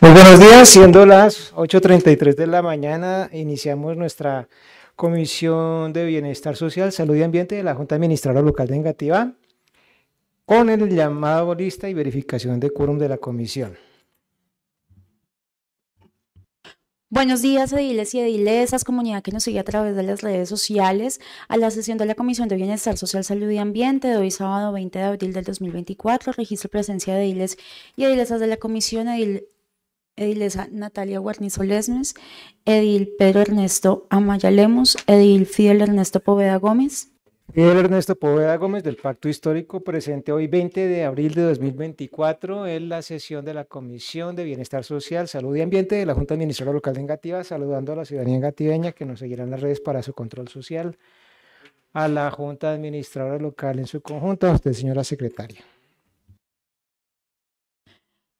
Muy buenos días, siendo las 8.33 de la mañana, iniciamos nuestra Comisión de Bienestar Social, Salud y Ambiente de la Junta Administradora Local de Engativá con el llamado lista y verificación de quórum de la comisión. Buenos días, ediles y edilesas, comunidad que nos sigue a través de las redes sociales, a la sesión de la Comisión de Bienestar Social, Salud y Ambiente de hoy sábado 20 de abril del 2024. Registro presencia de ediles y edilesas de la Comisión edil, Edilesa Natalia Guarnizo Lesmes, Edil Pedro Ernesto Amaya Lemus, Edil Fidel Ernesto Poveda Gómez. El Ernesto Poveda Gómez del Pacto Histórico presente hoy 20 de abril de 2024 en la sesión de la Comisión de Bienestar Social, Salud y Ambiente de la Junta Administradora Local de Engativá, saludando a la ciudadanía engativeña que nos seguirá en las redes para su control social, a la Junta Administradora Local en su conjunto, a usted señora secretaria.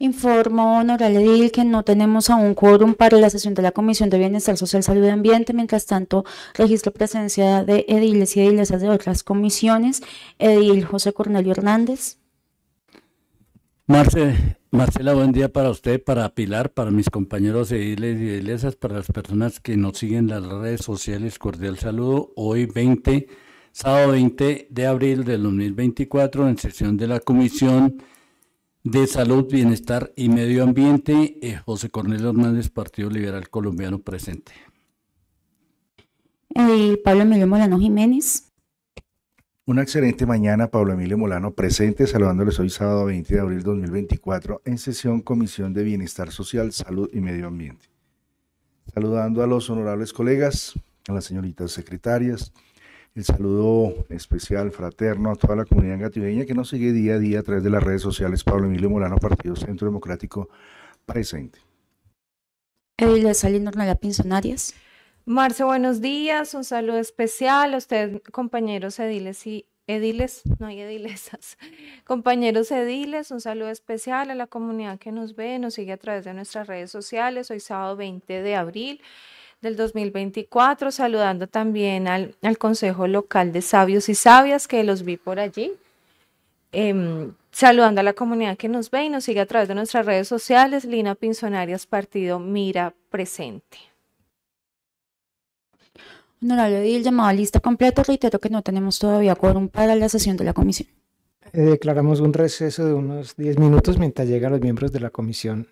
Informo, honorable edil, que no tenemos aún quórum para la sesión de la Comisión de Bienestar Social, Salud y Ambiente. Mientras tanto, registro presencia de ediles y edilesas de otras comisiones. Edil José Cornelio Hernández. Marcela, buen día para usted, para Pilar, para mis compañeros ediles y edilesas, para las personas que nos siguen las redes sociales. Cordial saludo. Hoy 20, sábado 20 de abril del 2024, en sesión de la Comisión de Salud, Bienestar y Medio Ambiente, eh, José Cornelio Hernández, Partido Liberal Colombiano presente. Eh, Pablo Emilio Molano Jiménez. Una excelente mañana, Pablo Emilio Molano presente, saludándoles hoy sábado 20 de abril 2024 en sesión Comisión de Bienestar Social, Salud y Medio Ambiente. Saludando a los honorables colegas, a las señoritas secretarias, el saludo especial, fraterno a toda la comunidad gativeña que nos sigue día a día a través de las redes sociales. Pablo Emilio Molano, Partido Centro Democrático, presente. Ediles Salino Ornella Pinzonarias. Marce, buenos días. Un saludo especial a ustedes, compañeros ediles y ediles, no hay edilesas, compañeros ediles, un saludo especial a la comunidad que nos ve, nos sigue a través de nuestras redes sociales, hoy sábado 20 de abril del 2024, saludando también al, Consejo Local de Sabios y Sabias, que los vi por allí, em, saludando a la comunidad que nos ve y nos sigue a través de nuestras redes sociales, Lina Pinzonarias, Partido Mira Presente. Honorable Edil, llamado lista completa, reitero que no tenemos todavía quórum para la sesión de la comisión. Eh, declaramos un receso de unos 10 minutos mientras llegan los miembros de la comisión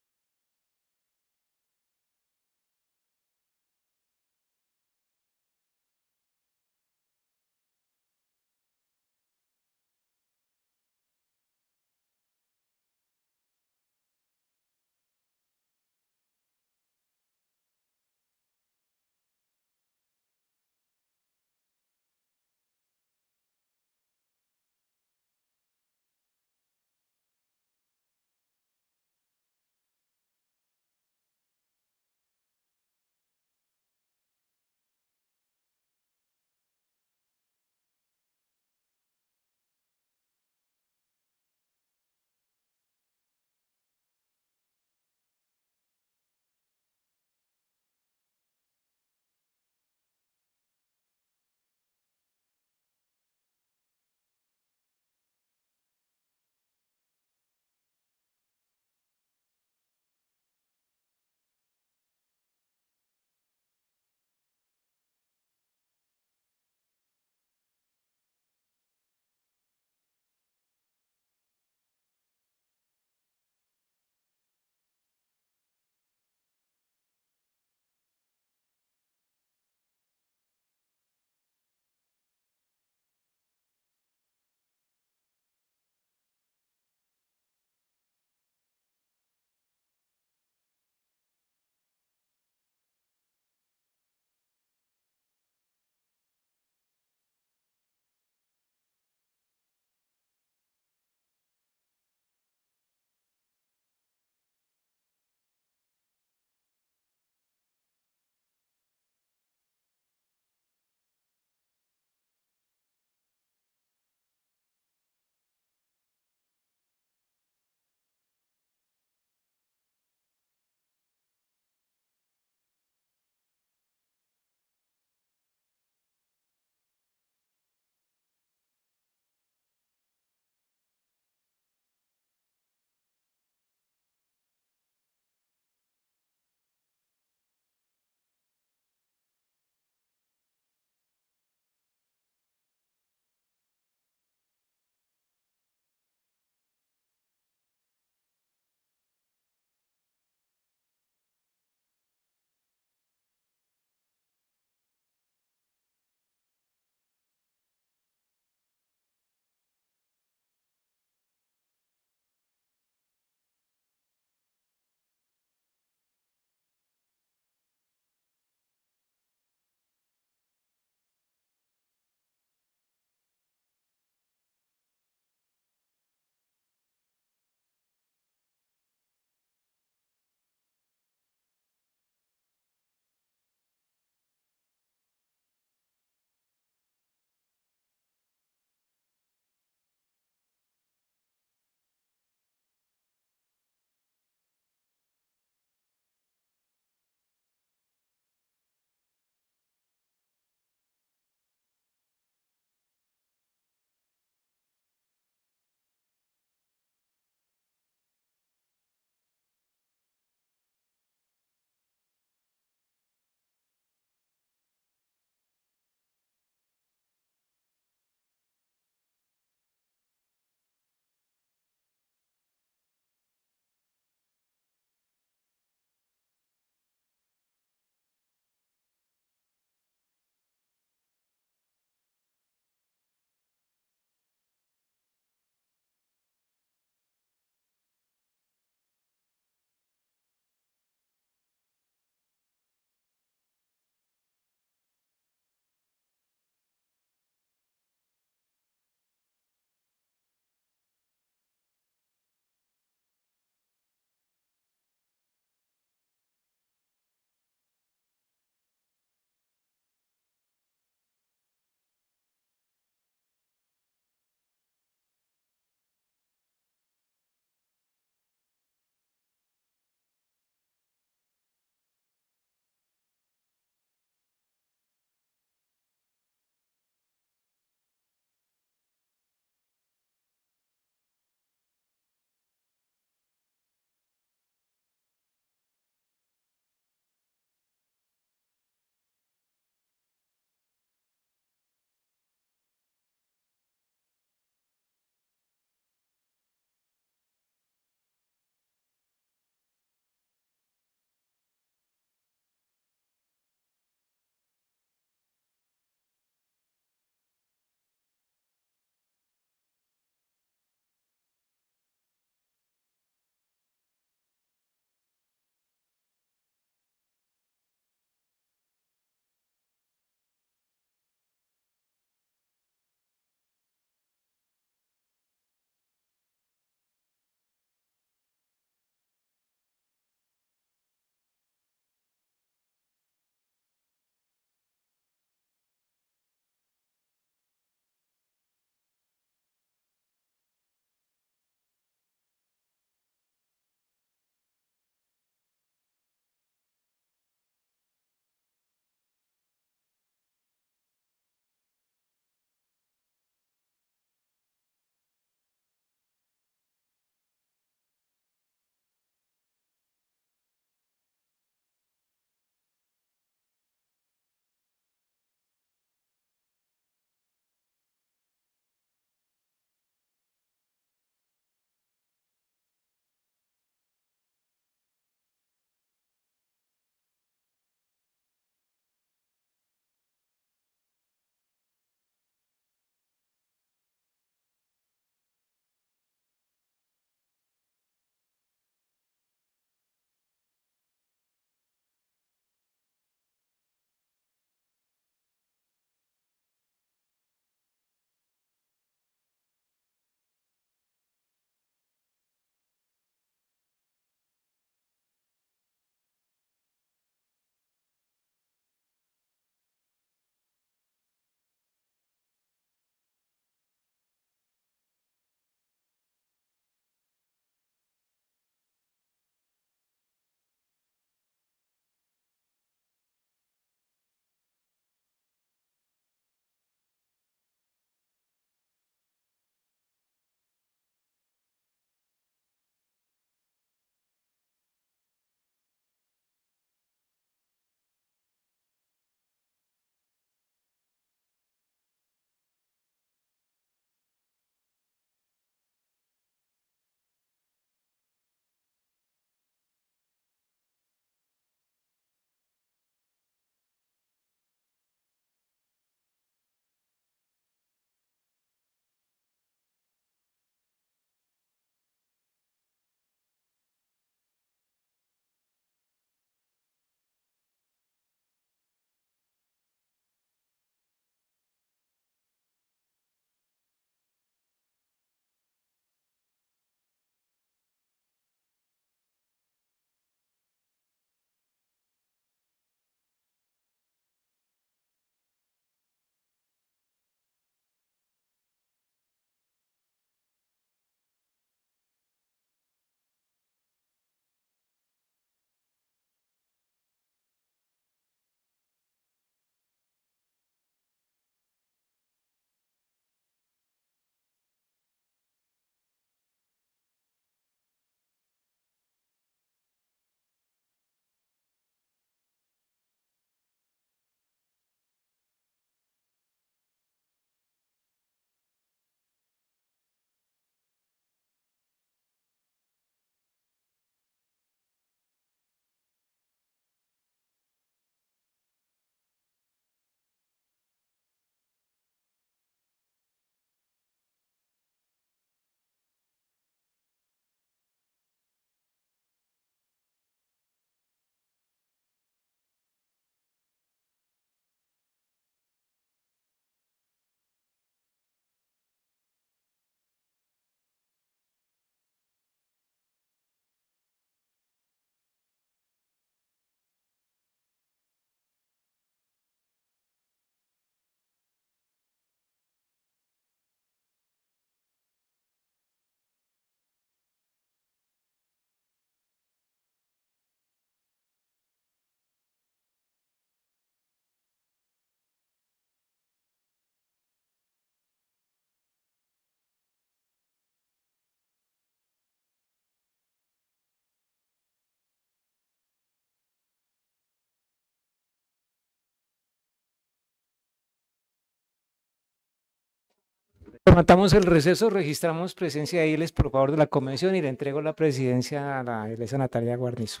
Levantamos el receso, registramos presencia de Iles, por favor, de la convención y le entrego la presidencia a la iglesia Natalia Guarnizo.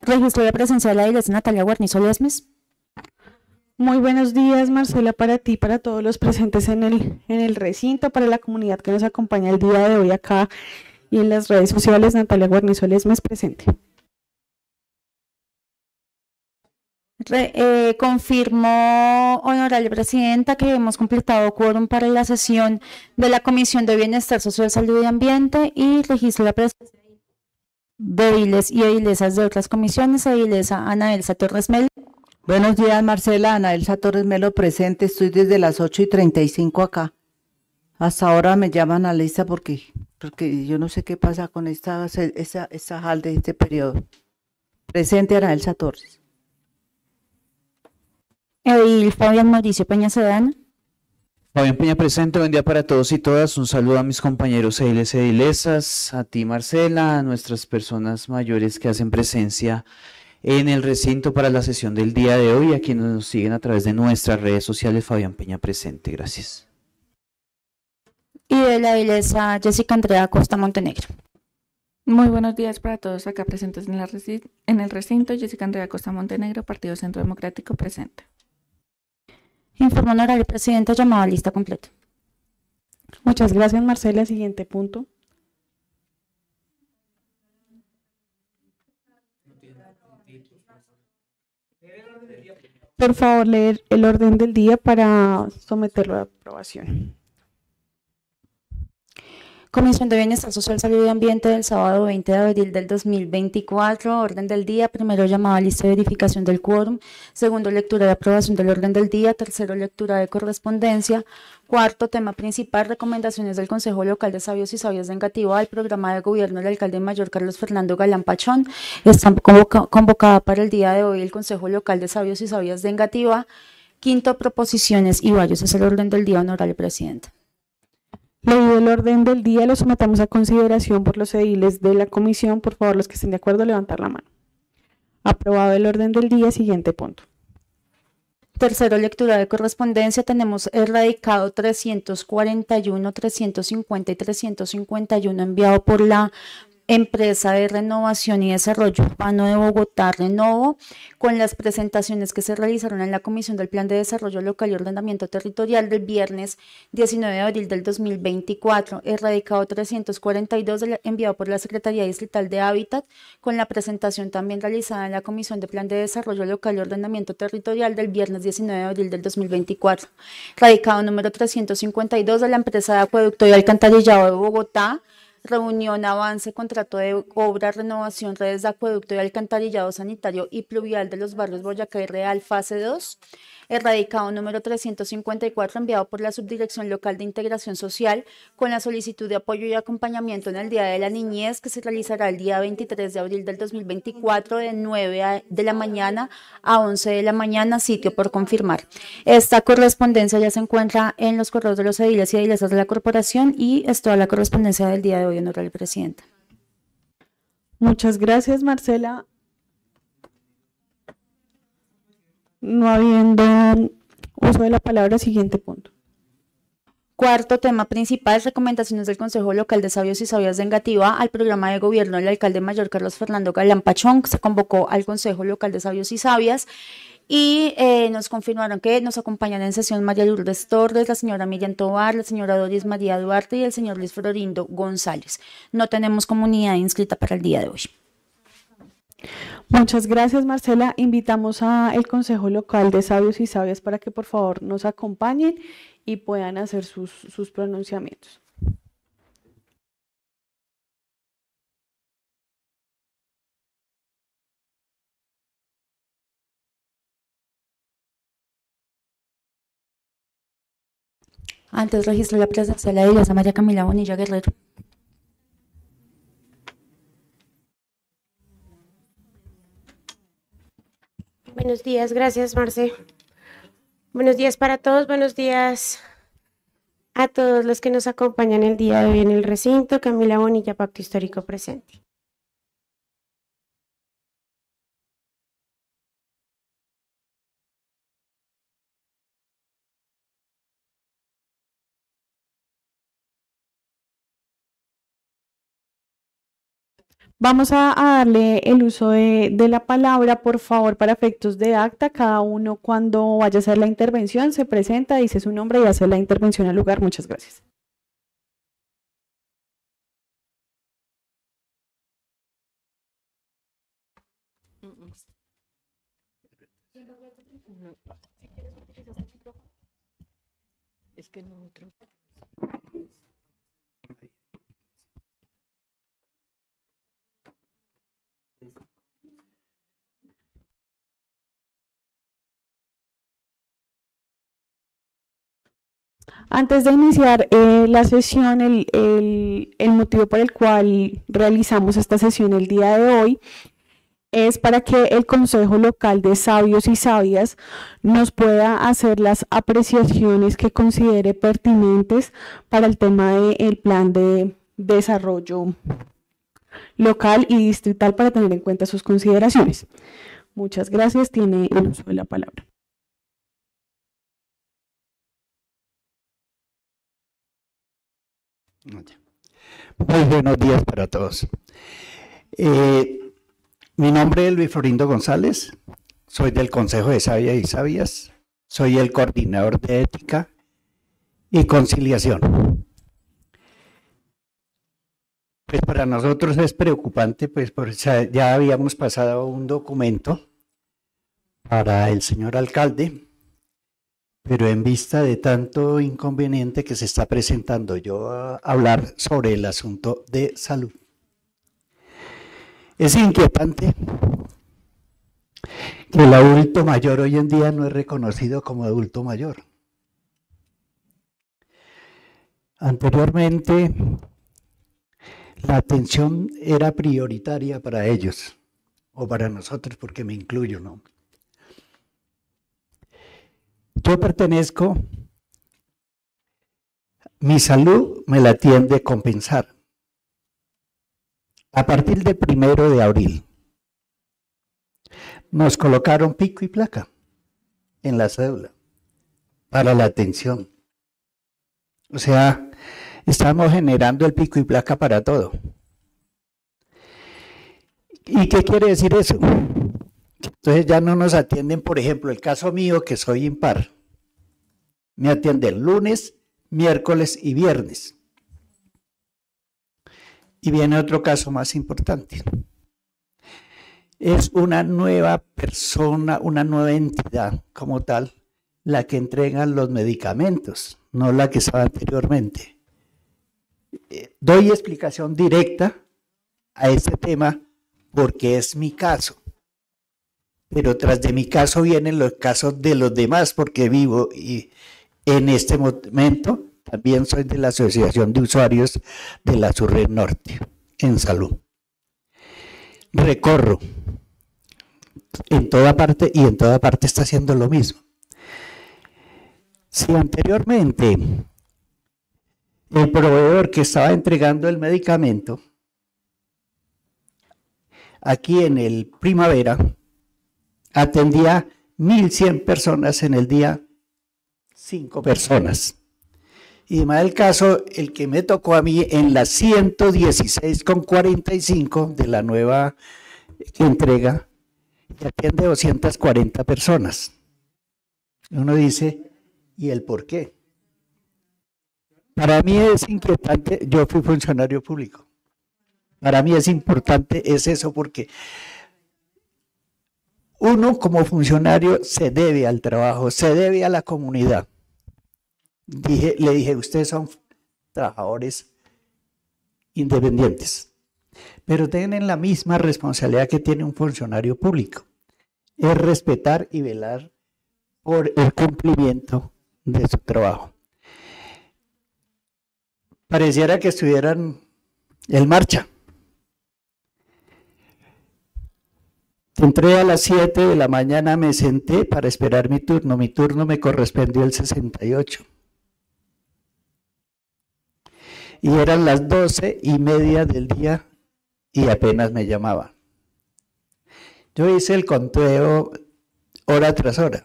Registro la presencia de la iglesia Natalia Guarnizo Lesmes. Muy buenos días, Marcela, para ti, para todos los presentes en el, en el recinto, para la comunidad que nos acompaña el día de hoy acá y en las redes sociales. Natalia Guarnizo Lesmes presente. Eh, Confirmo, honorable presidenta, que hemos completado quórum para la sesión de la Comisión de Bienestar Social, Salud y Ambiente y registro la presencia de Ediles y Edilesas de otras comisiones. Edilesa Ana Elsa Torres Melo. Buenos días, Marcela. Ana Elsa Torres Melo presente. Estoy desde las 8 y 35 acá. Hasta ahora me llaman a lista porque, porque yo no sé qué pasa con esta, esa, de este periodo. Presente Ana Elsa Torres. Edil Fabián Mauricio Peña Sedán. Fabián Peña presente, buen día para todos y todas. Un saludo a mis compañeros ediles edilesas, a ti Marcela, a nuestras personas mayores que hacen presencia en el recinto para la sesión del día de hoy, a quienes nos siguen a través de nuestras redes sociales. Fabián Peña presente, gracias. Y de la edilesa Jessica Andrea Costa Montenegro. Muy buenos días para todos acá presentes en, en el recinto. Jessica Andrea Costa Montenegro, Partido Centro Democrático presente. Informó oral el presidente llamado a lista completa. Muchas gracias, Marcela. Siguiente punto. Por favor, leer el orden del día para someterlo a aprobación. Comisión de Bienestar Social, Salud y Ambiente del sábado 20 de abril del 2024, orden del día, primero llamada lista de verificación del quórum, segundo lectura de aprobación del orden del día, tercero lectura de correspondencia, cuarto tema principal, recomendaciones del Consejo Local de Sabios y Sabias de Engativá al programa de gobierno del alcalde mayor Carlos Fernando Galán Pachón. Está convocada para el día de hoy el Consejo Local de Sabios y Sabias de Engativá. Quinto, proposiciones y varios. Es el orden del día, honorable presidente. Leído el orden del día, lo sometemos a consideración por los ediles de la comisión. Por favor, los que estén de acuerdo, levantar la mano. Aprobado el orden del día, siguiente punto. Tercero, lectura de correspondencia. Tenemos erradicado 341, 350 y 351 enviado por la empresa de renovación y desarrollo urbano de Bogotá, Renovo, con las presentaciones que se realizaron en la Comisión del Plan de Desarrollo Local y Ordenamiento Territorial del viernes 19 de abril del 2024, erradicado 342 enviado por la Secretaría Distrital de Hábitat, con la presentación también realizada en la Comisión de Plan de Desarrollo Local y Ordenamiento Territorial del viernes 19 de abril del 2024, radicado número 352 de la empresa de acueducto y alcantarillado de Bogotá, reunión avance contrato de obra, renovación, redes de acueducto y alcantarillado sanitario y pluvial de los barrios Boyacá y Real, fase 2, erradicado número 354 enviado por la Subdirección Local de Integración Social con la solicitud de apoyo y acompañamiento en el Día de la Niñez que se realizará el día 23 de abril del 2024 de 9 de la mañana a 11 de la mañana, sitio por confirmar. Esta correspondencia ya se encuentra en los correos de los ediles y edilesas de la corporación y es toda la correspondencia del día de hoy, Honorable Presidenta. presidente. Muchas gracias, Marcela. no habiendo uso de la palabra, siguiente punto. Cuarto tema principal, recomendaciones del Consejo Local de Sabios y Sabias de al programa de gobierno del alcalde mayor Carlos Fernando Galán Pachón, que se convocó al Consejo Local de Sabios y Sabias y eh, nos confirmaron que nos acompañan en sesión María Lourdes Torres, la señora Miriam Tobar, la señora Doris María Duarte y el señor Luis Florindo González. No tenemos comunidad inscrita para el día de hoy. Muchas gracias, Marcela. Invitamos al Consejo Local de Sabios y Sabias para que por favor nos acompañen y puedan hacer sus, pronunciamientos. Antes registro la presencia de la María Camila Bonilla Guerrero. Buenos días, gracias Marce. Buenos días para todos, buenos días a todos los que nos acompañan el día de hoy en el recinto. Camila Bonilla, Pacto Histórico Presente. Vamos a, darle el uso de, la palabra, por favor, para efectos de acta. Cada uno cuando vaya a hacer la intervención se presenta, dice su nombre y hace la intervención al lugar. Muchas gracias. Antes de iniciar eh, la sesión, el, motivo por el cual realizamos esta sesión el día de hoy es para que el Consejo Local de Sabios y Sabias nos pueda hacer las apreciaciones que considere pertinentes para el tema del plan de desarrollo local y distrital para tener en cuenta sus consideraciones. Muchas gracias. Tiene el uso de la palabra. Muy buenos días para todos. Eh, mi nombre es Luis Florindo González, soy del Consejo de Sabias y Sabias, soy el coordinador de ética y conciliación. Pues para nosotros es preocupante, pues ya habíamos pasado un documento para el señor alcalde pero en vista de tanto inconveniente que se está presentando, yo a ah, hablar sobre el asunto de salud. Es inquietante que el adulto mayor hoy en día no es reconocido como adulto mayor. Anteriormente, la atención era prioritaria para ellos, o para nosotros, porque me incluyo, ¿no? Yo pertenezco, mi salud me la tiende a compensar. A partir del primero de abril, nos colocaron pico y placa en la cédula para la atención. O sea, estamos generando el pico y placa para todo. ¿Y qué quiere decir eso? Entonces ya no nos atienden, por ejemplo, el caso mío, que soy impar. Me atienden lunes, miércoles y viernes. Y viene otro caso más importante. Es una nueva persona, una nueva entidad como tal, la que entrega los medicamentos, no la que estaba anteriormente. Eh, doy explicación directa a este tema porque es mi caso pero tras de mi caso vienen los casos de los demás porque vivo y en este momento también soy de la Asociación de Usuarios de la Surred Norte en salud. Recorro en toda parte y en toda parte está haciendo lo mismo. Si anteriormente el proveedor que estaba entregando el medicamento aquí en el primavera atendía 1.100 personas en el día, 5 personas. Y más el caso, el que me tocó a mí en la 116,45 de la nueva entrega, atiende 240 personas. Uno dice, ¿y el por qué? Para mí es importante, yo fui funcionario público. Para mí es importante, es eso, porque uno como funcionario se debe al trabajo, se debe a la comunidad. Dije, le dije, ustedes son trabajadores independientes, pero tienen la misma responsabilidad que tiene un funcionario público. Es respetar y velar por el cumplimiento de su trabajo. Pareciera que estuvieran en marcha. Entré a las 7 de la mañana, me senté para esperar mi turno. Mi turno me correspondió el 68. Y eran las 12 y media del día y apenas me llamaba. Yo hice el conteo hora tras hora.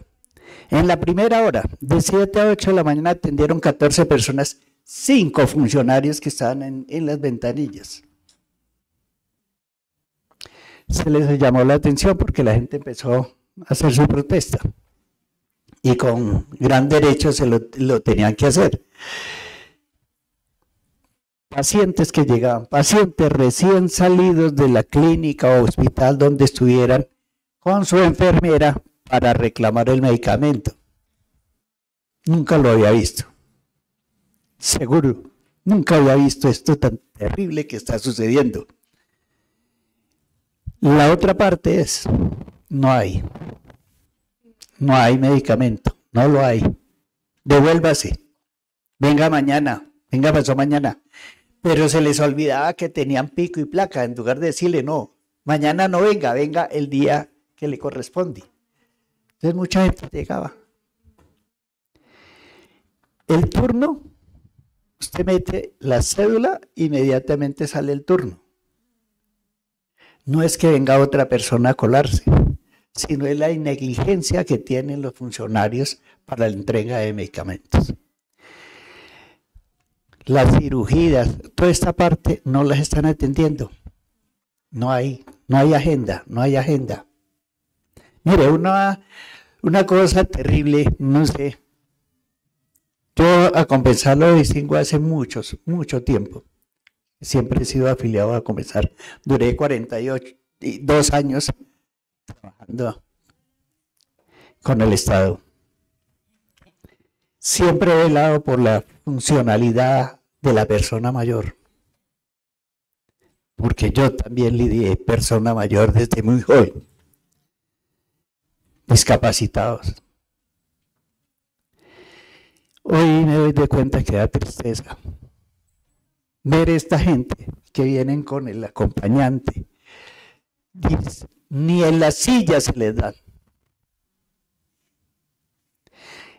En la primera hora, de 7 a 8 de la mañana, atendieron 14 personas, cinco funcionarios que estaban en las ventanillas se les llamó la atención porque la gente empezó a hacer su protesta y con gran derecho se lo, lo tenían que hacer. Pacientes que llegaban, pacientes recién salidos de la clínica o hospital donde estuvieran con su enfermera para reclamar el medicamento. Nunca lo había visto. Seguro, nunca había visto esto tan terrible que está sucediendo. La otra parte es, no hay, no hay medicamento, no lo hay. Devuélvase, venga mañana, venga pasó mañana. Pero se les olvidaba que tenían pico y placa, en lugar de decirle, no, mañana no venga, venga el día que le corresponde. Entonces mucha gente llegaba. El turno, usted mete la cédula, inmediatamente sale el turno no es que venga otra persona a colarse, sino es la negligencia que tienen los funcionarios para la entrega de medicamentos. Las cirugías, toda esta parte no las están atendiendo. No hay, no hay agenda, no hay agenda. Mire, una, una cosa terrible, no sé. Yo a compensarlo distingo hace muchos, mucho tiempo. Siempre he sido afiliado a Comenzar. Duré 42 años trabajando con el Estado. Siempre he velado por la funcionalidad de la persona mayor, porque yo también lidié persona mayor desde muy joven, discapacitados. Hoy me doy de cuenta que da tristeza ver esta gente que vienen con el acompañante. Ni en la silla se les dan.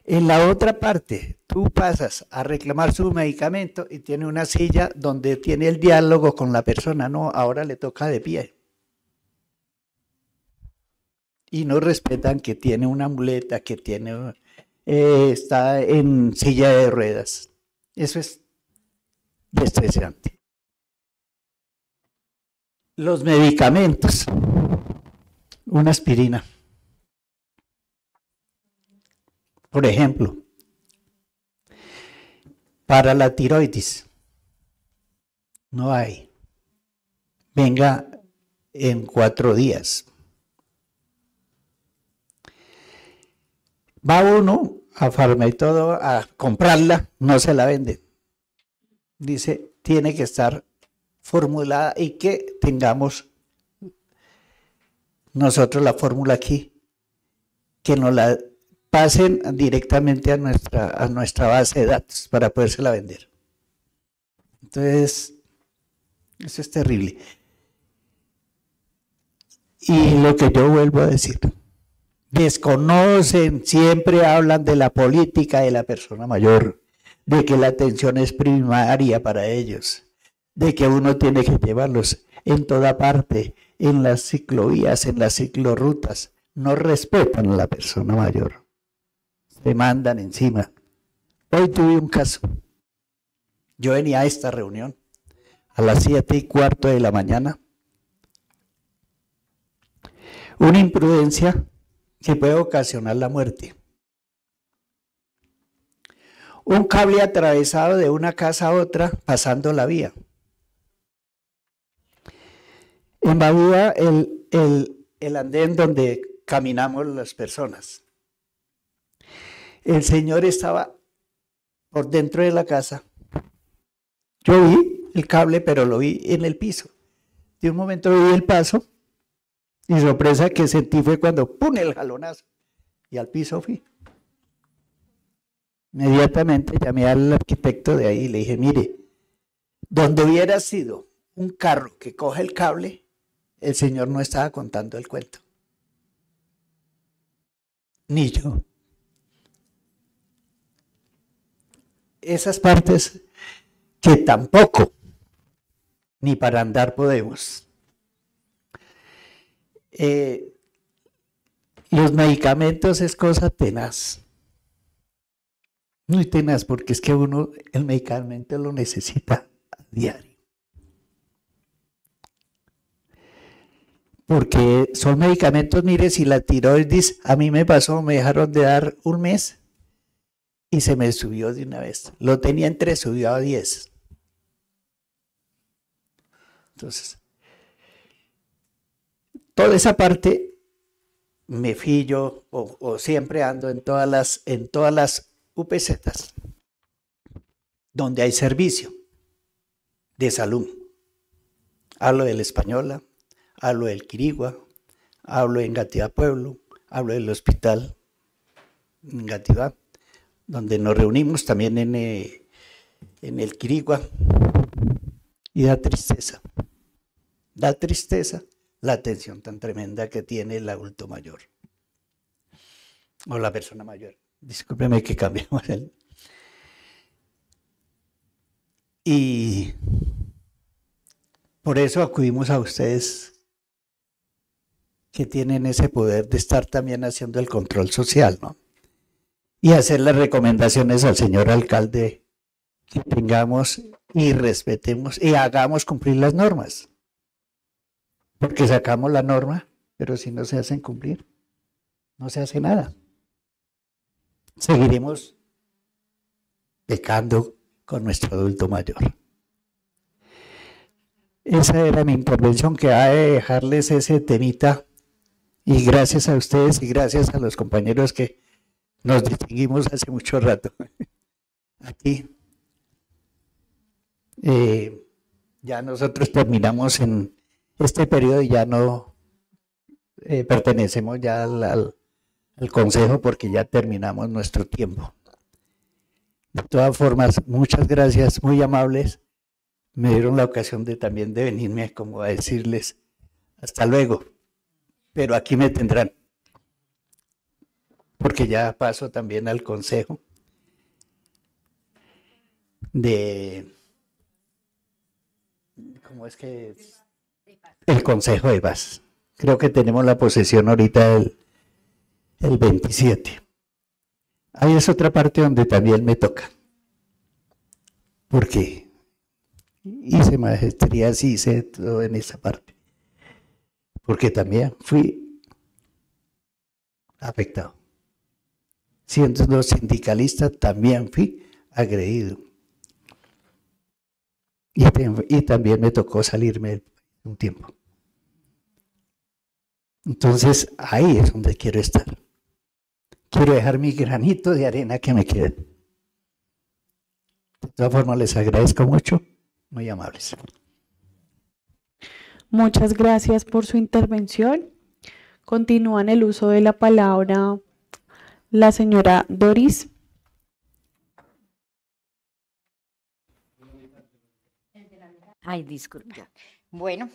En la otra parte, tú pasas a reclamar su medicamento y tiene una silla donde tiene el diálogo con la persona. No, ahora le toca de pie. Y no respetan que tiene una muleta, que tiene, eh, está en silla de ruedas. Eso es de este Los medicamentos. Una aspirina. Por ejemplo, para la tiroides no hay. Venga en cuatro días. Va uno a farma y todo a comprarla, no se la vende dice, tiene que estar formulada y que tengamos nosotros la fórmula aquí, que nos la pasen directamente a nuestra, a nuestra base de datos para podérsela vender. Entonces, eso es terrible. Y lo que yo vuelvo a decir, desconocen, siempre hablan de la política de la persona mayor de que la atención es primaria para ellos, de que uno tiene que llevarlos en toda parte, en las ciclovías, en las ciclorutas, No respetan a la persona mayor. Se mandan encima. Hoy tuve un caso. Yo venía a esta reunión a las siete y cuarto de la mañana. Una imprudencia que puede ocasionar la muerte un cable atravesado de una casa a otra pasando la vía. En el, el, el andén donde caminamos las personas. El Señor estaba por dentro de la casa. Yo vi el cable, pero lo vi en el piso. De un momento vi el paso y sorpresa que sentí fue cuando pone el jalonazo y al piso fui. Inmediatamente llamé al arquitecto de ahí y le dije, mire, donde hubiera sido un carro que coge el cable, el señor no estaba contando el cuento. Ni yo. Esas partes que tampoco, ni para andar podemos. Eh, los medicamentos es cosa tenaz. No hay tenaz, porque es que uno el medicamento lo necesita a diario. Porque son medicamentos, mire, si la tiroides a mí me pasó, me dejaron de dar un mes y se me subió de una vez. Lo tenía en tres, subió a diez. Entonces, toda esa parte me fillo o, o siempre ando en todas las, en todas las donde hay servicio de salud. Hablo del Española, hablo del Quirigua, hablo en Gativá Pueblo, hablo del hospital en donde nos reunimos también eh, en, el Quirigua. Y da tristeza, da tristeza la atención tan tremenda que tiene el adulto mayor o la persona mayor. Discúlpeme que cambiamos el. Y por eso acudimos a ustedes que tienen ese poder de estar también haciendo el control social, ¿no? Y hacer las recomendaciones al señor alcalde que tengamos y respetemos y hagamos cumplir las normas. Porque sacamos la norma, pero si no se hacen cumplir, no se hace nada seguiremos pecando con nuestro adulto mayor. Esa era mi intervención, que ha de dejarles ese temita. Y gracias a ustedes y gracias a los compañeros que nos distinguimos hace mucho rato. Aquí eh, ya nosotros terminamos en este periodo y ya no eh, pertenecemos ya al, al consejo porque ya terminamos nuestro tiempo. De todas formas, muchas gracias, muy amables. Me dieron la ocasión de también de venirme como a decirles hasta luego, pero aquí me tendrán, porque ya paso también al consejo de, ¿cómo es que? El consejo de paz. Creo que tenemos la posesión ahorita del el 27. Ahí es otra parte donde también me toca. Porque hice maestría, sí, hice todo en esa parte. Porque también fui afectado. Siendo sindicalista, también fui agredido. Y, y también me tocó salirme un tiempo. Entonces ahí es donde quiero estar quiero dejar mi granito de arena que me quede. De todas formas, les agradezco mucho, muy amables. Muchas gracias por su intervención. Continúan el uso de la palabra la señora Doris. Ay, disculpa. Bueno,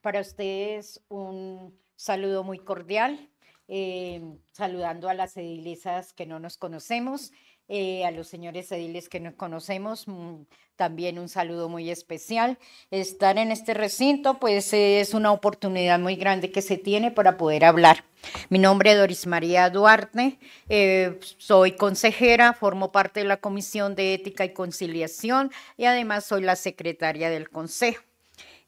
para ustedes un saludo muy cordial Em, saludando a las edilesas que no nos conocemos, eh, a los señores ediles que nos conocemos, mm, también un saludo muy especial. Estar en este recinto, pues es una oportunidad muy grande que se tiene para poder hablar. Mi nombre es Doris María Duarte, eh, soy consejera, formo parte de la Comisión de Ética y Conciliación y además soy la secretaria del Consejo.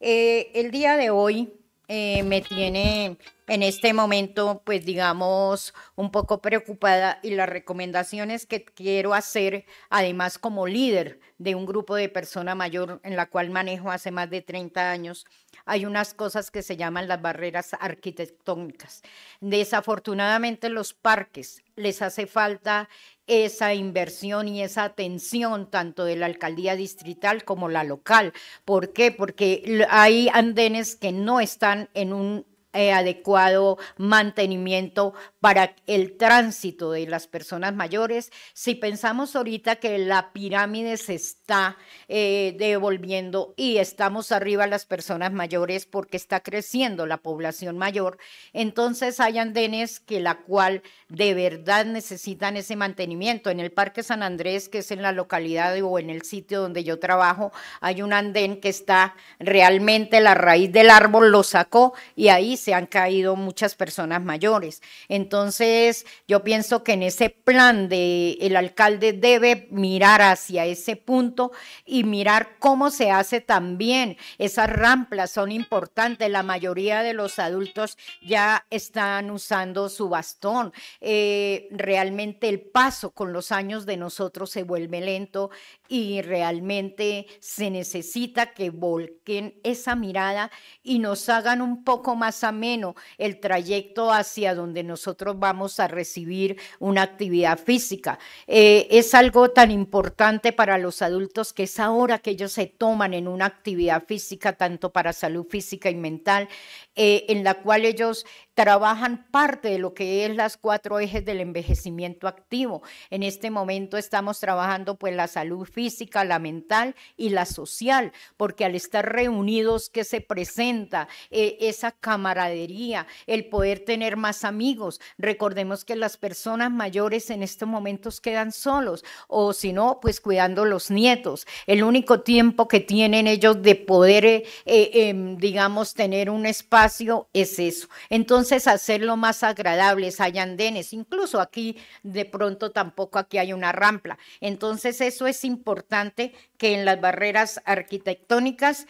Eh, el día de hoy me tiene en este momento, pues digamos, un poco preocupada y las recomendaciones que quiero hacer, además como líder de un grupo de persona mayor en la cual manejo hace más de 30 años, hay unas cosas que se llaman las barreras arquitectónicas. Desafortunadamente los parques les hace falta esa inversión y esa atención tanto de la alcaldía distrital como la local. ¿Por qué? Porque hay andenes que no están en un eh, adecuado mantenimiento para el tránsito de las personas mayores. Si pensamos ahorita que la pirámide se está eh, devolviendo y estamos arriba las personas mayores porque está creciendo la población mayor, entonces hay andenes que la cual de verdad necesitan ese mantenimiento. En el Parque San Andrés, que es en la localidad o en el sitio donde yo trabajo, hay un andén que está realmente la raíz del árbol lo sacó y ahí se han caído muchas personas mayores. Entonces, entonces, yo pienso que en ese plan de el alcalde debe mirar hacia ese punto y mirar cómo se hace también. Esas ramplas son importantes. La mayoría de los adultos ya están usando su bastón. Eh, realmente el paso con los años de nosotros se vuelve lento y realmente se necesita que volquen esa mirada y nos hagan un poco más ameno el trayecto hacia donde nosotros vamos a recibir una actividad física. Eh, es algo tan importante para los adultos que es ahora que ellos se toman en una actividad física, tanto para salud física y mental, eh, en la cual ellos trabajan parte de lo que es las cuatro ejes del envejecimiento activo. En este momento estamos trabajando pues la salud física, la mental y la social, porque al estar reunidos que se presenta e, esa camaradería, el poder tener más amigos. Recordemos que las personas mayores en estos momentos quedan solos o si no, pues cuidando los nietos. El único tiempo que tienen ellos de poder, eh, eh, em, digamos, tener un espacio es eso. Entonces, entonces hacerlo más agradable, hay andenes, incluso aquí de pronto tampoco aquí hay una rampla. Entonces eso es importante que en las barreras arquitectónicas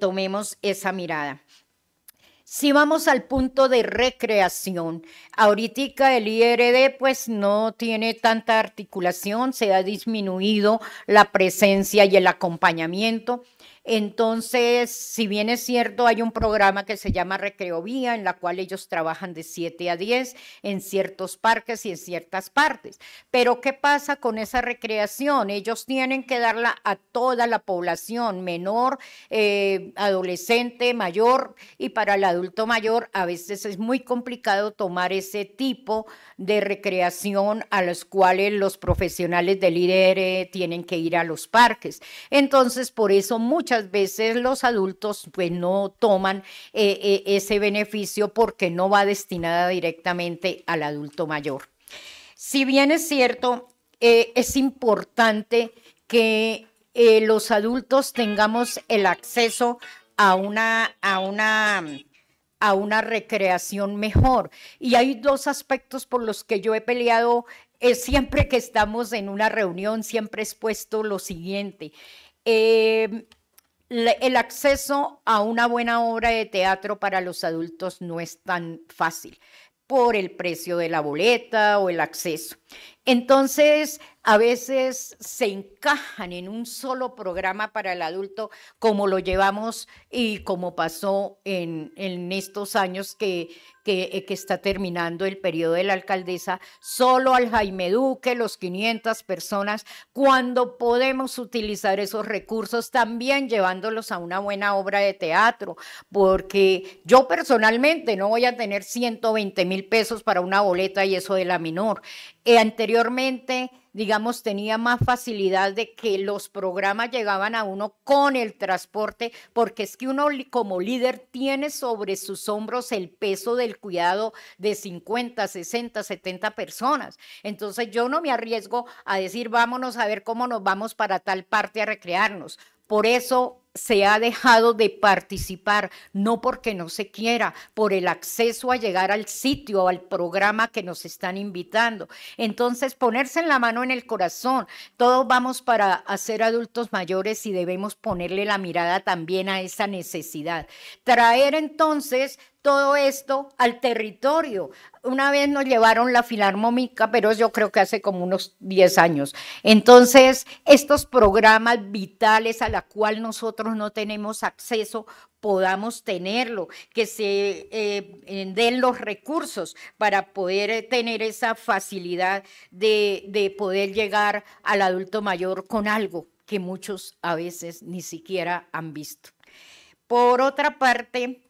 tomemos esa mirada. Si vamos al punto de recreación, ahorita el IRD pues no tiene tanta articulación, se ha disminuido la presencia y el acompañamiento, entonces, si bien es cierto, hay un programa que se llama recreo vía en la cual ellos trabajan de 7 a 10 en ciertos parques y en ciertas partes. Pero, ¿qué pasa con esa recreación? Ellos tienen que darla a toda la población, menor, eh, adolescente, mayor, y para el adulto mayor a veces es muy complicado tomar ese tipo de recreación a los cuales los profesionales del IDR tienen que ir a los parques. Entonces, por eso muchas veces los adultos pues no toman eh, eh, ese beneficio porque no va destinada directamente al adulto mayor. Si bien es cierto, eh, es importante que los adultos tengamos el acceso a una, a una a una recreación mejor. Y hay dos aspectos por los que yo he peleado siempre que estamos en una reunión, siempre he expuesto lo siguiente el acceso a una buena obra de teatro para los adultos no es tan fácil por el precio de la boleta o el acceso. Entonces, a veces se encajan en un solo programa para el adulto como lo llevamos y como pasó en, estos años eh, que, está terminando el periodo de la alcaldesa, solo al Jaime Duque, los 500 personas, cuando podemos utilizar esos recursos también llevándolos a una buena obra de teatro, porque yo personalmente no voy a tener 120 mil pesos para una boleta y eso de la menor. Eh, anteriormente, digamos, tenía más facilidad de que los programas llegaban a uno con el transporte, porque es que uno como líder tiene sobre sus hombros el peso del cuidado de 50, 60, 70 personas. Entonces yo no me arriesgo a decir, vámonos a ver cómo nos vamos para tal parte a recrearnos. Por eso se ha dejado de participar, no porque no se quiera, por el acceso a llegar al sitio, o al programa que nos están invitando. Entonces, ponerse en la mano en el corazón. Todos vamos para hacer adultos mayores y debemos ponerle la mirada también a esa necesidad. Traer entonces todo esto al territorio. Una vez nos llevaron la filarmónica, pero yo creo que hace como unos 10 años. Entonces, estos programas vitales a la cual nosotros no tenemos acceso, podamos tenerlo, que se eh, den los recursos para poder eh, tener esa facilidad de, de poder llegar al adulto mayor con algo que muchos a veces ni siquiera han visto. Por otra parte,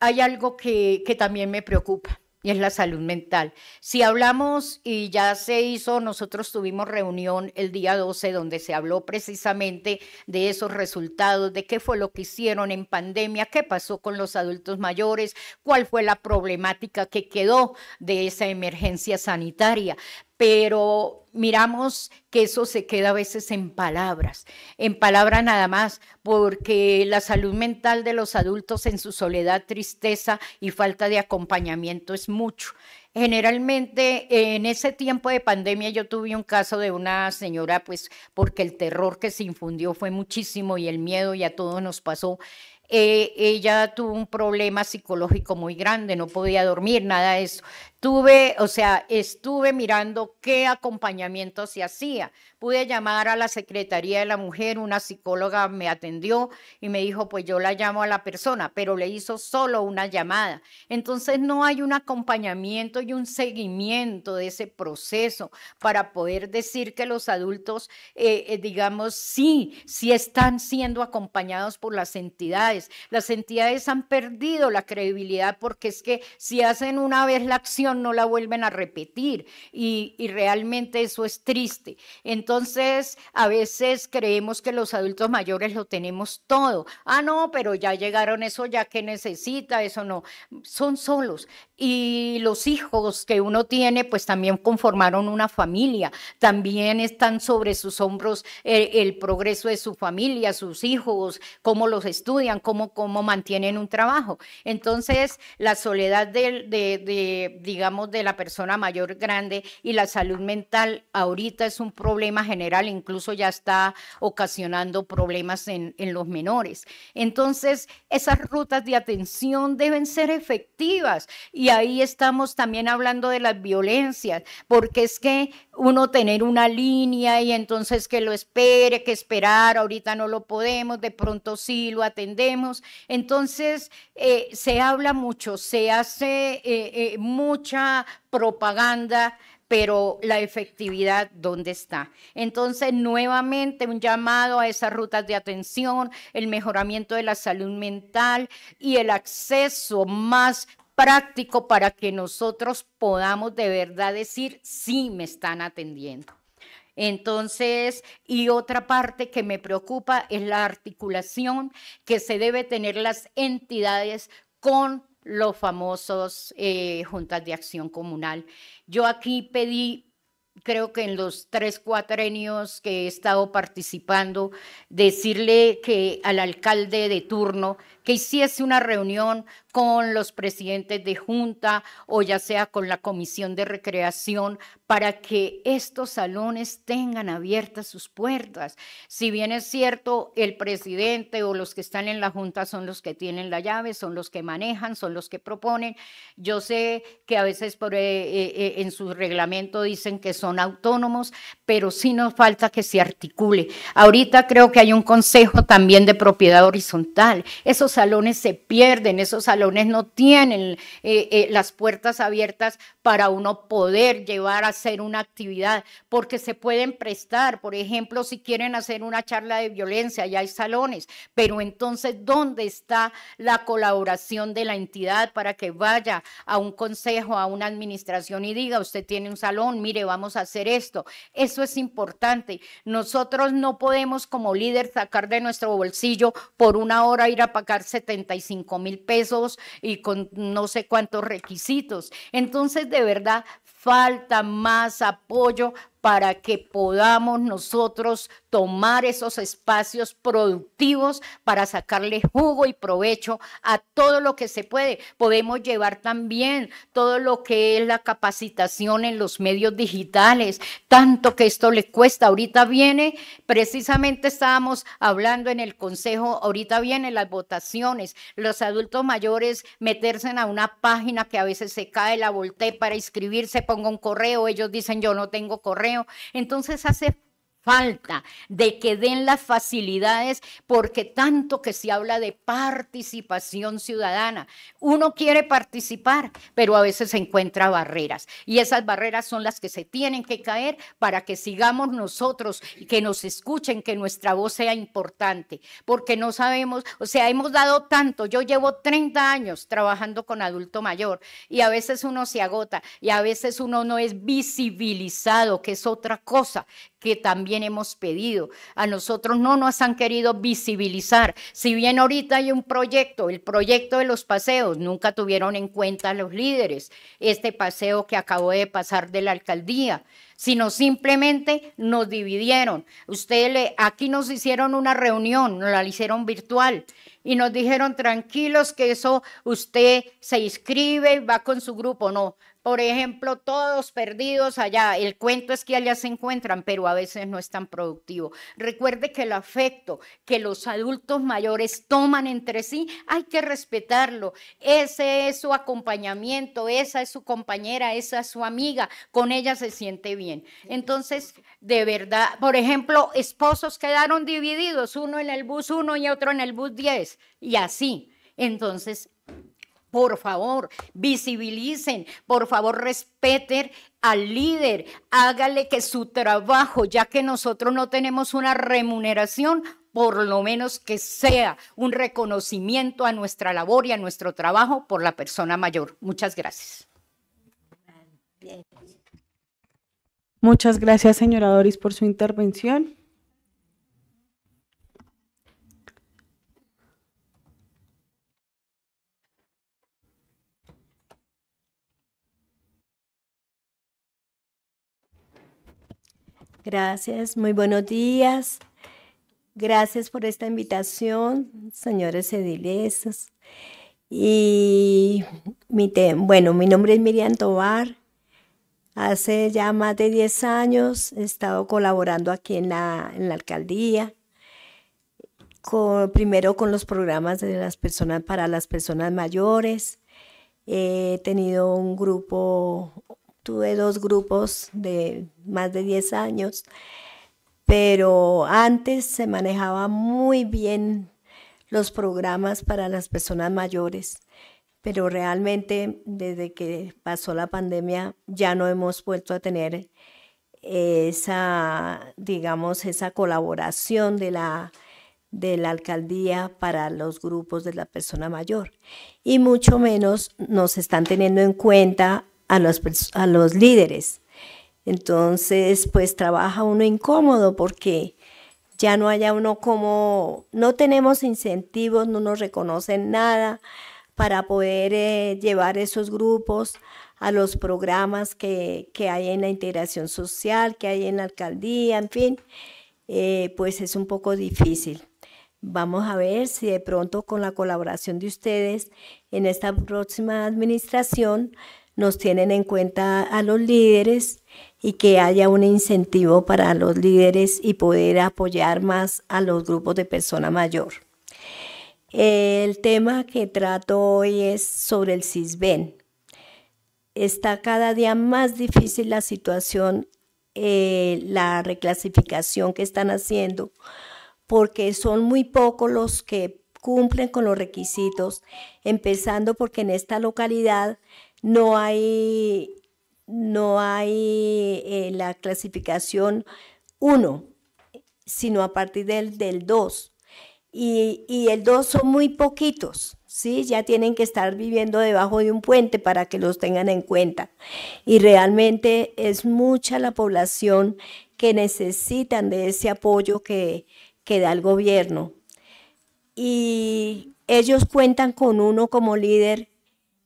hay algo que, también me preocupa y es la salud mental. Si hablamos y ya se hizo, nosotros tuvimos reunión el día 12 donde se habló precisamente de esos resultados, de qué fue lo que hicieron en pandemia, qué pasó con los adultos mayores, cuál fue la problemática que quedó de esa emergencia sanitaria pero miramos que eso se queda a veces en palabras, en palabras nada más, porque la salud mental de los adultos en su soledad, tristeza y falta de acompañamiento es mucho. Generalmente en ese tiempo de pandemia yo tuve un caso de una señora, pues porque el terror que se infundió fue muchísimo y el miedo ya a nos pasó. Eh, ella tuvo un problema psicológico muy grande, no podía dormir, nada de eso estuve, o sea, estuve mirando qué acompañamiento se hacía. Pude llamar a la Secretaría de la Mujer, una psicóloga me atendió y me dijo, pues yo la llamo a la persona, pero le hizo solo una llamada. Entonces no hay un acompañamiento y un seguimiento de ese proceso para poder decir que los adultos, eh, eh, digamos, sí, sí están siendo acompañados por las entidades. Las entidades han perdido la credibilidad porque es que si hacen una vez la acción, no la vuelven a repetir y, realmente eso es triste. Entonces, a veces creemos que los adultos mayores lo tenemos todo. Ah, no, pero ya llegaron eso, ya que necesita, eso no. Son solos. Y los hijos que uno tiene, pues también conformaron una familia. También están sobre sus hombros eh, el, progreso de su familia, sus hijos, cómo los estudian, cómo, cómo mantienen un trabajo. Entonces, la soledad de digamos, de la persona mayor grande y la salud mental ahorita es un problema general, incluso ya está ocasionando problemas en, los menores. Entonces, esas rutas de atención deben ser efectivas y ahí estamos también hablando de las violencias, porque es que uno tener una línea y entonces que lo espere, que esperar, ahorita no lo podemos, de pronto sí lo atendemos. Entonces, eh, se habla mucho, se hace mucho eh, eh, mucha propaganda, pero la efectividad, ¿dónde está? Entonces, nuevamente un llamado a esas rutas de atención, el mejoramiento de la salud mental y el acceso más práctico para que nosotros podamos de verdad decir, sí, me están atendiendo. Entonces, y otra parte que me preocupa es la articulación que se debe tener las entidades con los famosos eh, juntas de acción comunal. Yo aquí pedí, creo que en los tres cuatrenios que he estado participando, decirle que al alcalde de turno que hiciese una reunión con los presidentes de junta o ya sea con la comisión de recreación para que estos salones tengan abiertas sus puertas. Si bien es cierto, el presidente o los que están en la junta son los que tienen la llave, son los que manejan, son los que proponen. Yo sé que a veces eh, eh, eh, en su reglamento dicen que son autónomos, pero sí nos falta que se articule. Ahorita creo que hay un consejo también de propiedad horizontal salones se pierden, esos salones no tienen eh, eh, las puertas abiertas para uno poder llevar a hacer una actividad, porque se pueden prestar, por ejemplo, si quieren hacer una charla de violencia, ya hay salones, pero entonces, ¿dónde está la colaboración de la entidad para que vaya a un consejo, a una administración y diga, usted tiene un salón, mire, vamos a hacer esto? Eso es importante. Nosotros no podemos como líder sacar de nuestro bolsillo por una hora ir a pagar 75 mil pesos y con no sé cuántos requisitos. Entonces, de verdad, falta más apoyo para que podamos nosotros tomar esos espacios productivos para sacarle jugo y provecho a todo lo que se puede. Podemos llevar también todo lo que es la capacitación en los medios digitales, tanto que esto le cuesta. Ahorita viene, precisamente estábamos hablando en el consejo, ahorita vienen las votaciones, los adultos mayores meterse en una página que a veces se cae, la volteé para inscribirse, pongo un correo, ellos dicen yo no tengo correo entonces hace falta de que den las facilidades, porque tanto que se habla de participación ciudadana. Uno quiere participar, pero a veces se encuentra barreras. Y esas barreras son las que se tienen que caer para que sigamos nosotros, y que nos escuchen, que nuestra voz sea importante, porque no sabemos, o sea, hemos dado tanto. Yo llevo 30 años trabajando con adulto mayor y a veces uno se agota y a veces uno no es visibilizado, que es otra cosa que también hemos pedido. A nosotros no nos han querido visibilizar. Si bien ahorita hay un proyecto, el proyecto de los paseos, nunca tuvieron en cuenta los líderes. Este paseo que acabó de pasar de la alcaldía sino simplemente nos dividieron. Ustedes le, aquí nos hicieron una reunión, nos la hicieron virtual y nos dijeron tranquilos que eso usted se inscribe va con su grupo. No, por ejemplo, todos perdidos allá. El cuento es que allá se encuentran, pero a veces no es tan productivo. Recuerde que el afecto que los adultos mayores toman entre sí, hay que respetarlo. Ese es su acompañamiento, esa es su compañera, esa es su amiga, con ella se siente bien. Entonces, de verdad, por ejemplo, esposos quedaron divididos, uno en el bus 1 y otro en el bus 10, y así. Entonces, por favor, visibilicen, por favor, respeten al líder, hágale que su trabajo, ya que nosotros no tenemos una remuneración, por lo menos que sea un reconocimiento a nuestra labor y a nuestro trabajo por la persona mayor. Muchas gracias. Muchas gracias, señora Doris, por su intervención. Gracias, muy buenos días. Gracias por esta invitación, señores edilesos. Y mi bueno, mi nombre es Miriam Tobar. Hace ya más de 10 años he estado colaborando aquí en la, alcaldía, primero con los programas de las personas para las personas mayores. He tenido un grupo tuve dos grupos de más de 10 años, pero antes se manejaba muy bien los programas para las personas mayores, pero realmente desde que pasó la pandemia ya no hemos vuelto a tener esa, digamos, esa colaboración de la, de la alcaldía para los grupos de la persona mayor. Y mucho menos nos están teniendo en cuenta a los, a los líderes. Entonces, pues trabaja uno incómodo porque ya no haya uno como, no tenemos incentivos, no nos reconocen nada para poder eh, llevar esos grupos a los programas que, hay en la integración social, que hay en la alcaldía, en fin, eh, pues es un poco difícil. Vamos a ver si de pronto con la colaboración de ustedes en esta próxima administración nos tienen en cuenta a los líderes y que haya un incentivo para los líderes y poder apoyar más a los grupos de persona mayor. El tema que trato hoy es sobre el CISBEN. Está cada día más difícil la situación, eh, la reclasificación que están haciendo, porque son muy pocos los que cumplen con los requisitos, empezando porque en esta localidad no hay, no hay eh, la clasificación 1, sino a partir del, del 2. Y, el 2 son muy poquitos, ¿sí? Ya tienen que estar viviendo debajo de un puente para que los tengan en cuenta. Y realmente es mucha la población que necesitan de ese apoyo que, que da el gobierno. Y ellos cuentan con uno como líder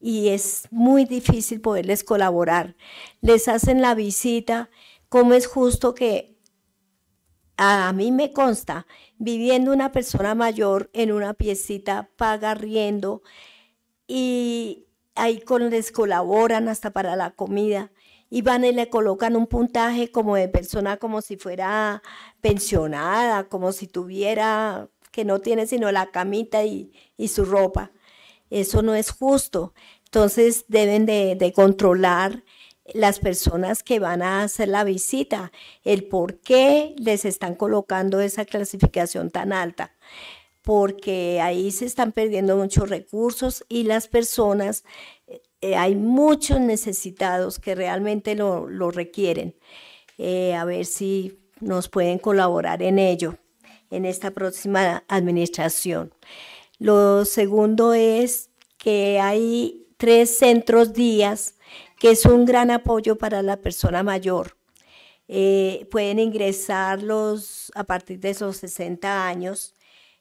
y es muy difícil poderles colaborar. Les hacen la visita, como es justo que a mí me consta, viviendo una persona mayor en una piecita, paga riendo y ahí con, les colaboran hasta para la comida y van y le colocan un puntaje como de persona como si fuera pensionada, como si tuviera que no tiene sino la camita y su ropa. Eso no es justo. Entonces deben de, controlar las personas que van a hacer la visita, el por qué les están colocando esa clasificación tan alta, porque ahí se están perdiendo muchos recursos y las personas, eh, eh, hay muchos necesitados que realmente lo, requieren. Eh, a ver si nos pueden colaborar en ello, en esta próxima administración. Lo segundo es que hay tres centros días que es un gran apoyo para la persona mayor. Eh, pueden ingresarlos a partir de esos 60 años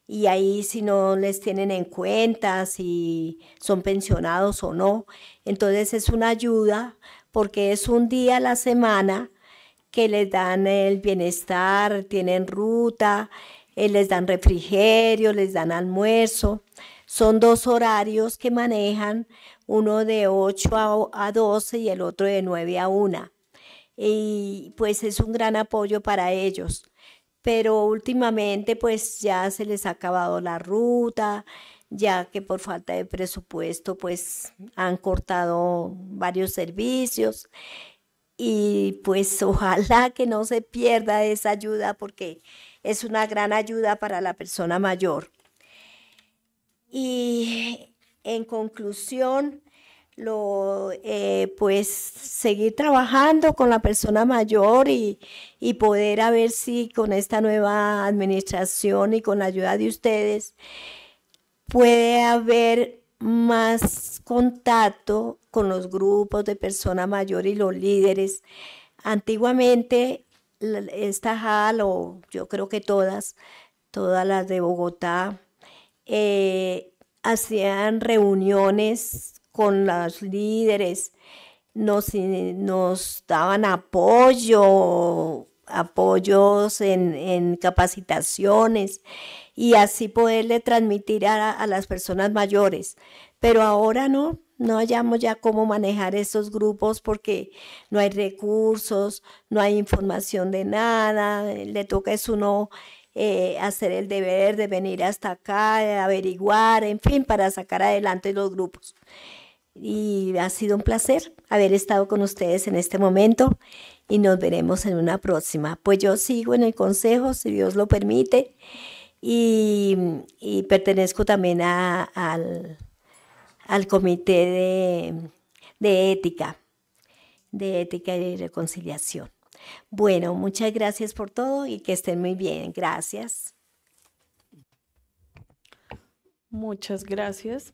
y ahí si no les tienen en cuenta, si son pensionados o no. Entonces es una ayuda porque es un día a la semana que les dan el bienestar, tienen ruta, eh, les dan refrigerio, les dan almuerzo. Son dos horarios que manejan, uno de 8 a, a 12 y el otro de 9 a 1. Y pues es un gran apoyo para ellos. Pero últimamente pues ya se les ha acabado la ruta, ya que por falta de presupuesto pues han cortado varios servicios y pues ojalá que no se pierda esa ayuda porque es una gran ayuda para la persona mayor. Y en conclusión, lo, eh, pues seguir trabajando con la persona mayor y, y, poder a ver si con esta nueva administración y con la ayuda de ustedes puede haber más contacto con los grupos de persona mayor y los líderes. Antiguamente esta JAL o yo creo que todas, todas las de Bogotá, eh, hacían reuniones con los líderes, nos, daban apoyo, apoyos en, capacitaciones y así poderle transmitir a las personas mayores. Pero ahora no, no hallamos ya cómo manejar esos grupos porque no hay recursos, no hay información de nada, le toca es uno eh, hacer el deber de venir hasta acá, averiguar, en fin, para sacar adelante los grupos. Y ha sido un placer haber estado con ustedes en este momento y nos veremos en una próxima. Pues yo sigo en el consejo, si Dios lo permite, y, pertenezco también a, al al comité de, ética, de ética y reconciliación. Bueno, muchas gracias por todo y que estén muy bien. Gracias. Muchas gracias.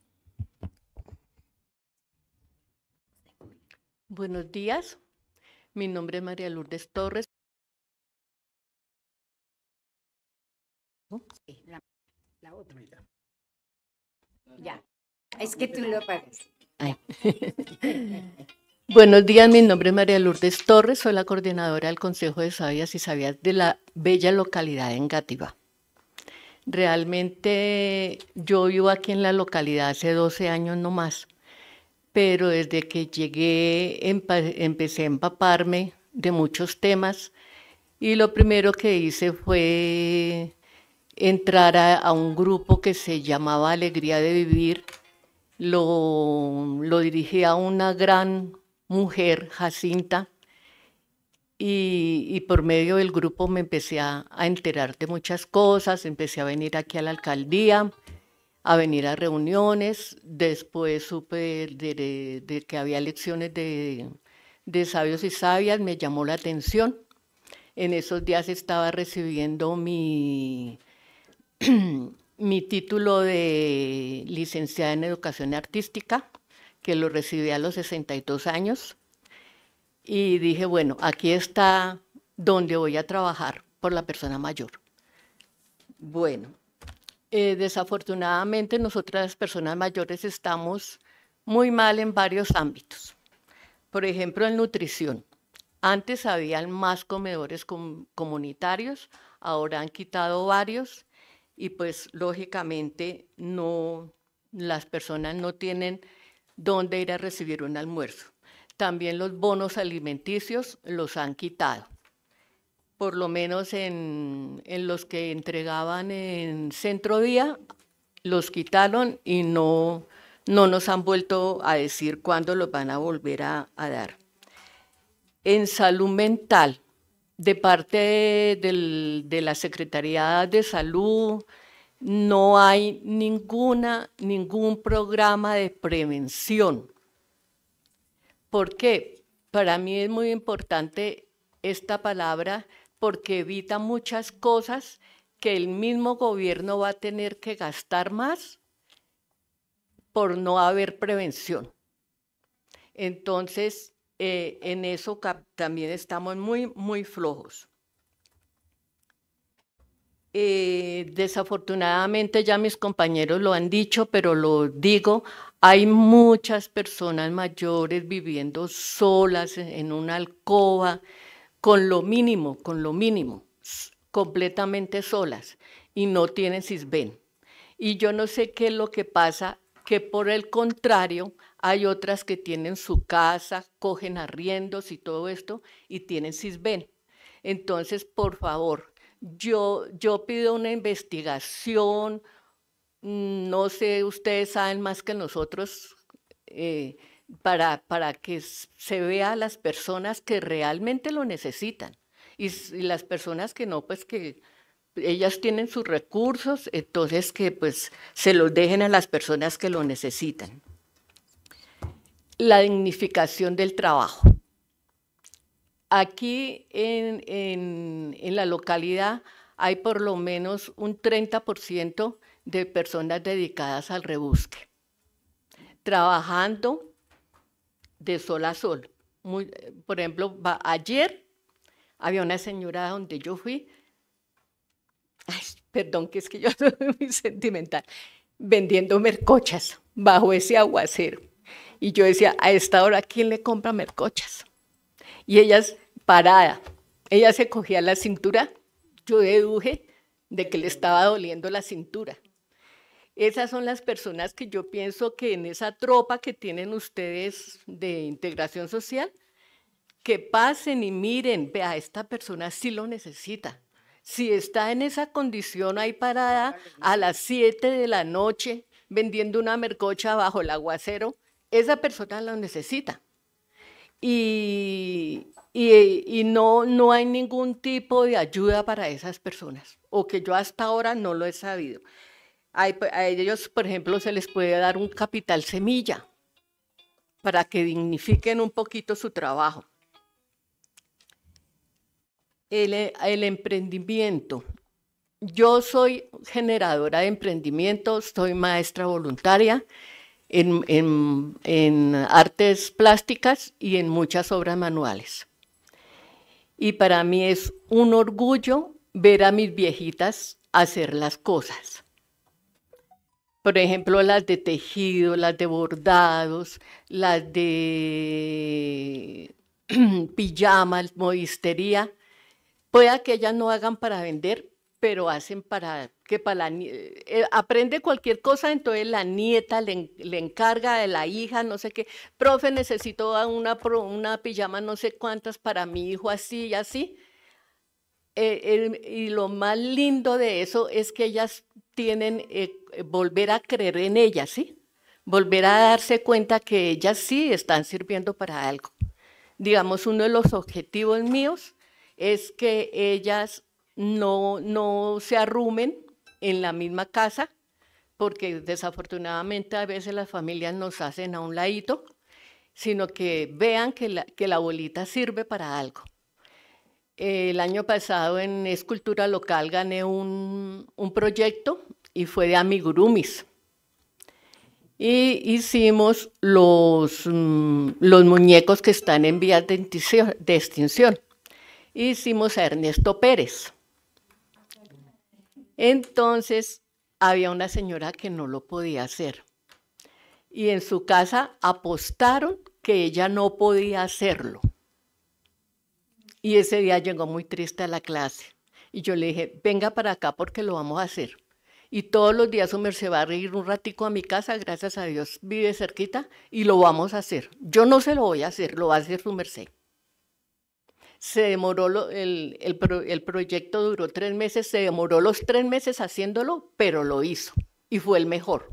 Buenos días. Mi nombre es María Lourdes Torres. la otra. Ya. Es que tú lo apagas. Buenos días, mi nombre es María Lourdes Torres, soy la coordinadora del Consejo de Sabias y Sabias de la bella localidad en Engativá. Realmente yo vivo aquí en la localidad hace 12 años no más, pero desde que llegué empecé a empaparme de muchos temas y lo primero que hice fue entrar a un grupo que se llamaba Alegría de Vivir, lo, lo a una gran mujer, Jacinta, y, por medio del grupo me empecé a, enterar de muchas cosas, empecé a venir aquí a la alcaldía, a venir a reuniones, después supe que había lecciones de, de sabios y sabias, me llamó la atención. En esos días estaba recibiendo mi mi título de licenciada en educación artística, que lo recibí a los 62 años, y dije, bueno, aquí está donde voy a trabajar por la persona mayor. Bueno, eh, desafortunadamente nosotras personas mayores estamos muy mal en varios ámbitos. Por ejemplo, en nutrición. Antes habían más comedores comunitarios, ahora han quitado varios y pues lógicamente no, las personas no tienen dónde ir a recibir un almuerzo. También los bonos alimenticios los han quitado. Por lo menos en, los que entregaban en Centro Día, los quitaron y no, no nos han vuelto a decir cuándo los van a volver a, a dar. En salud mental, de parte de la Secretaría de Salud, no hay ninguna, ningún programa de prevención. ¿Por qué? Para mí es muy importante esta palabra porque evita muchas cosas que el mismo gobierno va a tener que gastar más por no haber prevención. Entonces, eh, en eso también estamos muy, muy flojos. Eh, desafortunadamente ya mis compañeros lo han dicho, pero lo digo, hay muchas personas mayores viviendo solas en una alcoba, con lo mínimo, con lo mínimo, completamente solas y no tienen CISBEN. Y yo no sé qué es lo que pasa, que por el contrario, hay otras que tienen su casa, cogen arriendos y todo esto y tienen CISBEN. Entonces, por favor, yo, yo pido una investigación. Mm, no sé, ustedes saben más que nosotros. Eh, para, para, que se vea a las personas que realmente lo necesitan y, las personas que no, pues que ellas tienen sus recursos, entonces que pues se los dejen a las personas que lo necesitan la dignificación del trabajo. Aquí en, la localidad hay por lo menos un 30% de personas dedicadas al rebusque, trabajando de sol a sol. por ejemplo, ayer había una señora donde yo fui, perdón que es que yo soy muy sentimental, vendiendo mercochas bajo ese aguacero. Y yo decía, a esta hora, ¿quién le compra mercochas? Y ella parada, ella se cogía la cintura, yo deduje de que le estaba doliendo la cintura. Esas son las personas que yo pienso que en esa tropa que tienen ustedes de integración social, que pasen y miren, vea, esta persona si lo necesita. Si está en esa condición ahí parada a las 7 de la noche vendiendo una mercocha bajo el aguacero, esa persona la necesita. Y, no, no hay ningún tipo de ayuda para esas personas, o que yo hasta ahora no lo he sabido. a ellos, por ejemplo, se les puede dar un capital semilla para que dignifiquen un poquito su trabajo. El, el emprendimiento. Yo soy generadora de emprendimiento, soy maestra voluntaria en, artes plásticas y en muchas obras manuales. Y para mí es un orgullo ver a mis viejitas hacer las cosas. Por ejemplo, las de tejido, las de bordados, las de pijamas, modistería. Puede que ellas no hagan para vender, pero hacen para que para eh, aprende cualquier cosa, entonces la nieta le, encarga de la hija, no sé qué, profe, necesito una, una pijama, no sé cuántas para mi hijo, así y así. Eh, y lo más lindo de eso es que ellas tienen eh, volver a creer en ellas, ¿sí? Volver a darse cuenta que ellas sí están sirviendo para algo. Digamos, uno de los objetivos míos es que ellas no, no se arrumen en la misma casa, porque desafortunadamente a veces las familias nos hacen a un ladito, sino que vean que la, que bolita sirve para algo. El año pasado en Escultura Local gané un, proyecto y fue de amigurumis. Y hicimos los, mm, los muñecos que están en vías de extinción. Hicimos a Ernesto Pérez. Entonces, había una señora que no lo podía hacer. Y en su casa apostaron que ella no podía hacerlo. Y ese día llegó muy triste a la clase. Y yo le dije, venga para acá porque lo vamos a hacer. Y todos los días su merced va a reír un ratico a mi casa, gracias a Dios vive cerquita y lo vamos a hacer. Yo no se lo voy a hacer, lo va a hacer su merced se demoró, el, proyecto duró tres meses, se demoró los tres meses haciéndolo, pero lo hizo y fue el mejor.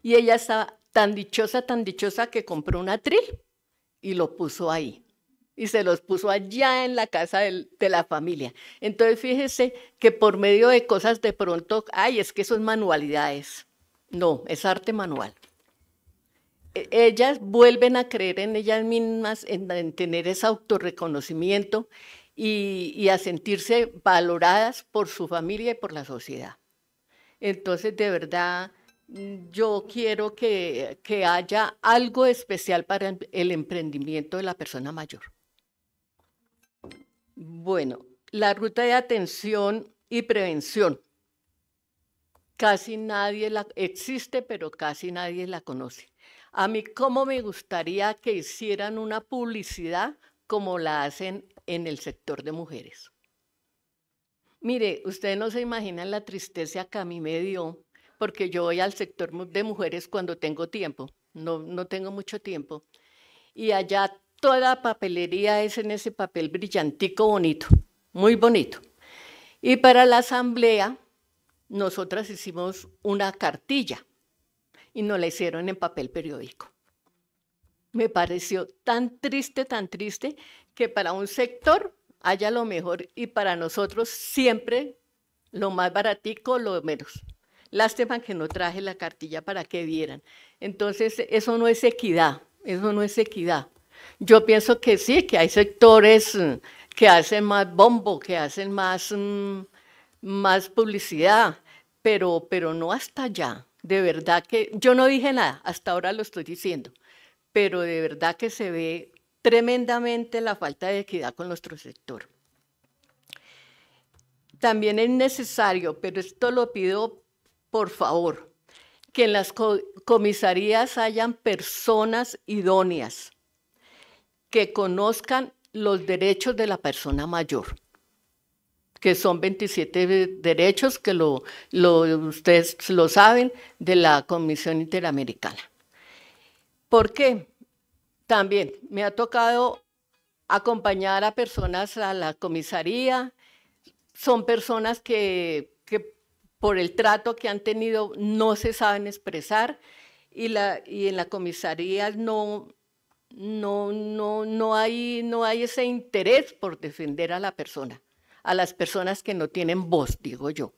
Y ella estaba tan dichosa, tan dichosa que compró un atril y lo puso ahí. Y se los puso allá en la casa de la familia. Entonces fíjese que por medio de cosas de pronto, ay, es que eso es manualidades. No, es arte manual. Eh, ellas vuelven a creer en ellas mismas, en, tener ese autorreconocimiento y, a sentirse valoradas por su familia y por la sociedad. Entonces, de verdad, mm, yo quiero que, que haya algo especial para em, el emprendimiento de la persona mayor. Bueno, la ruta de atención y prevención. Casi nadie la existe, pero casi nadie la conoce. A mí cómo me gustaría que hicieran una publicidad como la hacen en el sector de mujeres. Mire, ustedes no se imaginan la tristeza que a mí me dio, porque yo voy al sector de mujeres cuando tengo tiempo, no, no tengo mucho tiempo, y allá toda papelería es en ese papel brillantico bonito, muy bonito. Y para la asamblea, nosotras hicimos una cartilla y no la hicieron en papel periódico. Me pareció tan triste, tan triste, que para un sector haya lo mejor y para nosotros siempre lo más baratico, lo menos. Lástima que no traje la cartilla para que vieran. Entonces, eso no es equidad, eso no es equidad. Yo pienso que sí, que hay sectores mm, que hacen más bombo, que hacen más, mm, más publicidad, pero, pero no hasta allá de verdad que yo no dije nada, hasta ahora lo estoy diciendo, pero de verdad que se ve tremendamente la falta de equidad con nuestro sector. También es necesario, pero esto lo pido por favor, que en las comisarías hayan personas idóneas que conozcan los derechos de la persona mayor que son 27 derechos que lo, ustedes lo saben de la Comisión Interamericana. ¿Por qué? También me ha tocado acompañar a personas a la comisaría. Son personas que, que por el trato que han tenido no se saben expresar y, la, y en la comisaría no, no, no, hay, no hay ese interés por defender a la persona a las personas que no tienen voz, digo yo.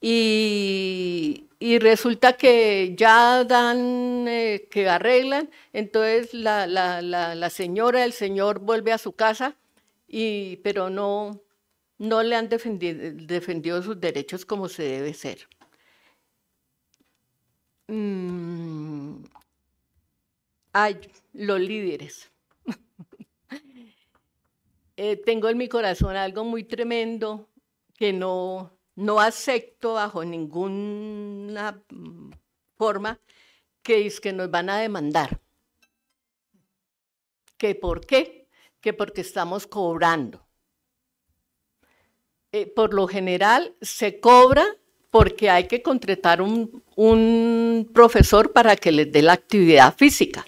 Y, resulta que ya dan, eh, que arreglan, entonces la, señora, el señor vuelve a su casa, y, pero no, no le han defendido, sus derechos como se debe ser. Mm, hay los líderes. Eh, tengo en mi corazón algo muy tremendo que no, no acepto bajo ninguna forma que es que nos van a demandar. ¿Que por qué? Que porque estamos cobrando. Eh, por lo general se cobra porque hay que contratar un, un profesor para que les dé la actividad física.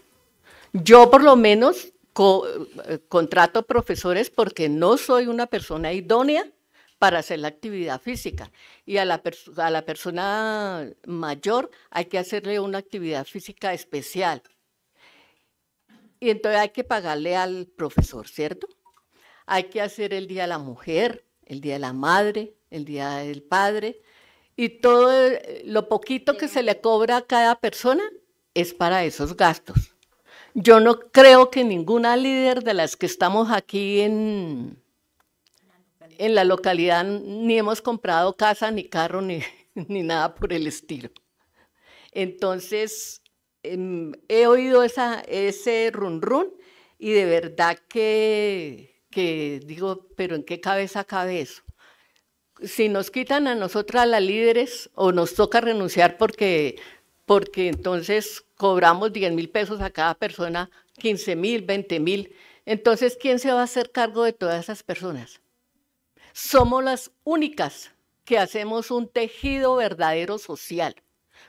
Yo por lo menos eh, contrato profesores porque no soy una persona idónea para hacer la actividad física. Y a la, a la persona mayor hay que hacerle una actividad física especial. Y entonces hay que pagarle al profesor, ¿cierto? Hay que hacer el Día de la Mujer, el Día de la Madre, el Día del Padre. Y todo eh, lo poquito que se le cobra a cada persona es para esos gastos. Yo no creo que ninguna líder de las que estamos aquí en, en la localidad ni hemos comprado casa, ni carro, ni, ni nada por el estilo. Entonces, em, he oído ese run run y de verdad que, que digo, pero ¿en qué cabeza cabe eso? Si nos quitan a nosotras las líderes o nos toca renunciar porque porque entonces cobramos 10 mil pesos a cada persona, 15 mil, 20 mil. Entonces, ¿quién se va a hacer cargo de todas esas personas? Somos las únicas que hacemos un tejido verdadero social,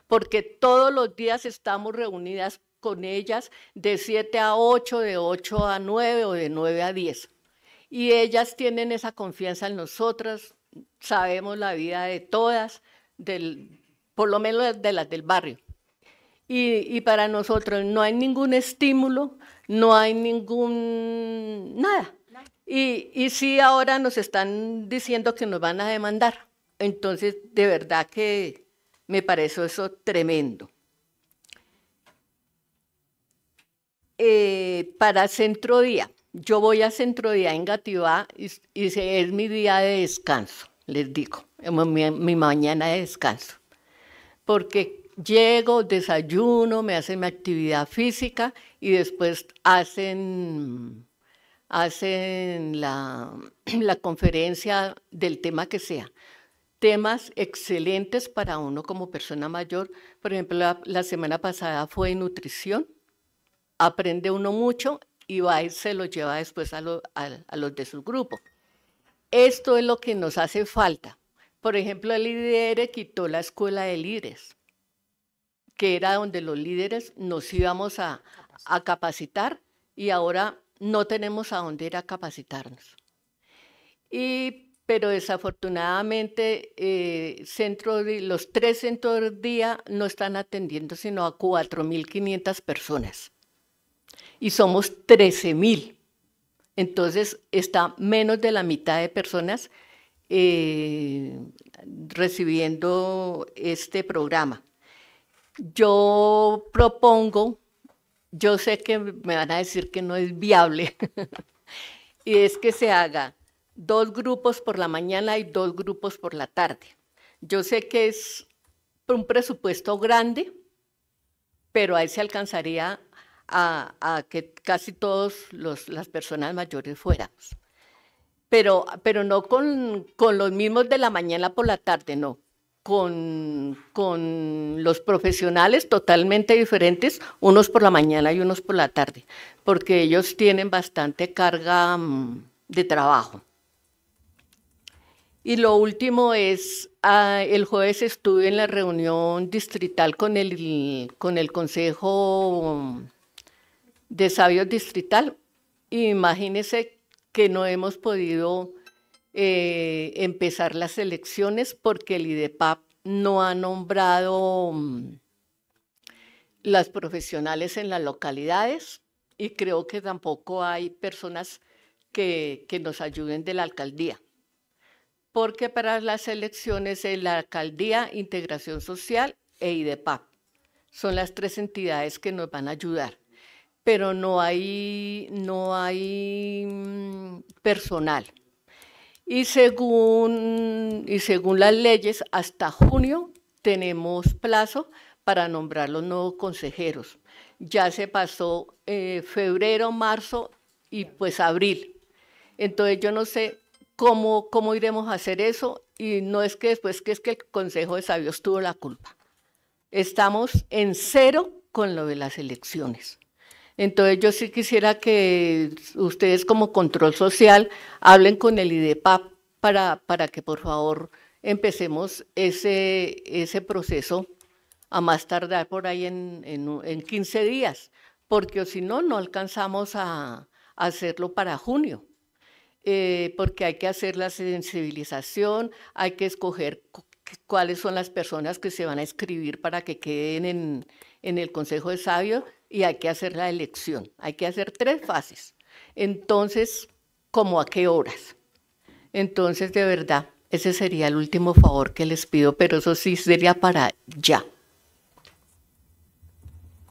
porque todos los días estamos reunidas con ellas de 7 a 8, de 8 a 9 o de 9 a 10. Y ellas tienen esa confianza en nosotras, sabemos la vida de todas, del, por lo menos de las del barrio. Y, para nosotros no hay ningún estímulo, no hay ningún nada. Y, sí ahora nos están diciendo que nos van a demandar. Entonces, de verdad que me pareció eso tremendo. Eh, para Centro Día, yo voy a Centro Día en Gativá y, es mi día de descanso, les digo, mi, mi mañana de descanso. Porque Llego, desayuno, me hacen mi actividad física y después hacen, hacen la, la conferencia del tema que sea temas excelentes para uno como persona mayor. Por ejemplo, la, semana pasada fue nutrición. Aprende uno mucho y va y se lo lleva después a, a, los de su grupo. Esto es lo que nos hace falta. Por ejemplo, el IDR quitó la escuela de líderes que era donde los líderes nos íbamos a, capacitar y ahora no tenemos a dónde ir a capacitarnos. Y, pero desafortunadamente eh, centro los tres centros día no están atendiendo sino a 4.500 personas y somos 13.000. Entonces está menos de la mitad de personas eh, recibiendo este programa yo propongo, yo sé que me van a decir que no es viable, y es que se haga dos grupos por la mañana y dos grupos por la tarde. Yo sé que es un presupuesto grande, pero ahí se alcanzaría a, que casi todos las personas mayores fuéramos. Pero, pero no con los mismos de la mañana por la tarde, no, con, los profesionales totalmente diferentes, unos por la mañana y unos por la tarde, porque ellos tienen bastante carga mm, de trabajo. Y lo último es, ah, el jueves estuve en la reunión distrital con el, con el Consejo mm, de Sabios Distrital. Imagínense que no hemos podido eh, empezar las elecciones porque el IDEPAP no ha nombrado mm, las profesionales en las localidades y creo que tampoco hay personas que, nos ayuden de la alcaldía. Porque para las elecciones de la alcaldía, integración social e IDEPAP son las tres entidades que nos van a ayudar. Pero no hay, no hay mm, personal. Y según, las leyes, hasta junio tenemos plazo para nombrar los nuevos consejeros. Ya se pasó eh, febrero, marzo y pues abril. Entonces yo no sé cómo, cómo iremos a hacer eso y no es que después que es que el Consejo de Sabios tuvo la culpa. Estamos en cero con lo de las elecciones. Entonces yo sí quisiera que ustedes como control social hablen con el Idepa para, para que por favor empecemos ese, ese proceso a más tardar por ahí en, en, 15 días, porque si no, no alcanzamos a, hacerlo para junio. Eh, porque hay que hacer la sensibilización, hay que escoger cuáles son las personas que se van a escribir para que queden en, en el Consejo de Sabios y hay que hacer la elección. Hay que hacer tres fases. Entonces, ¿cómo a qué horas? Entonces, de verdad, ese sería el último favor que les pido, pero eso sí sería para ya.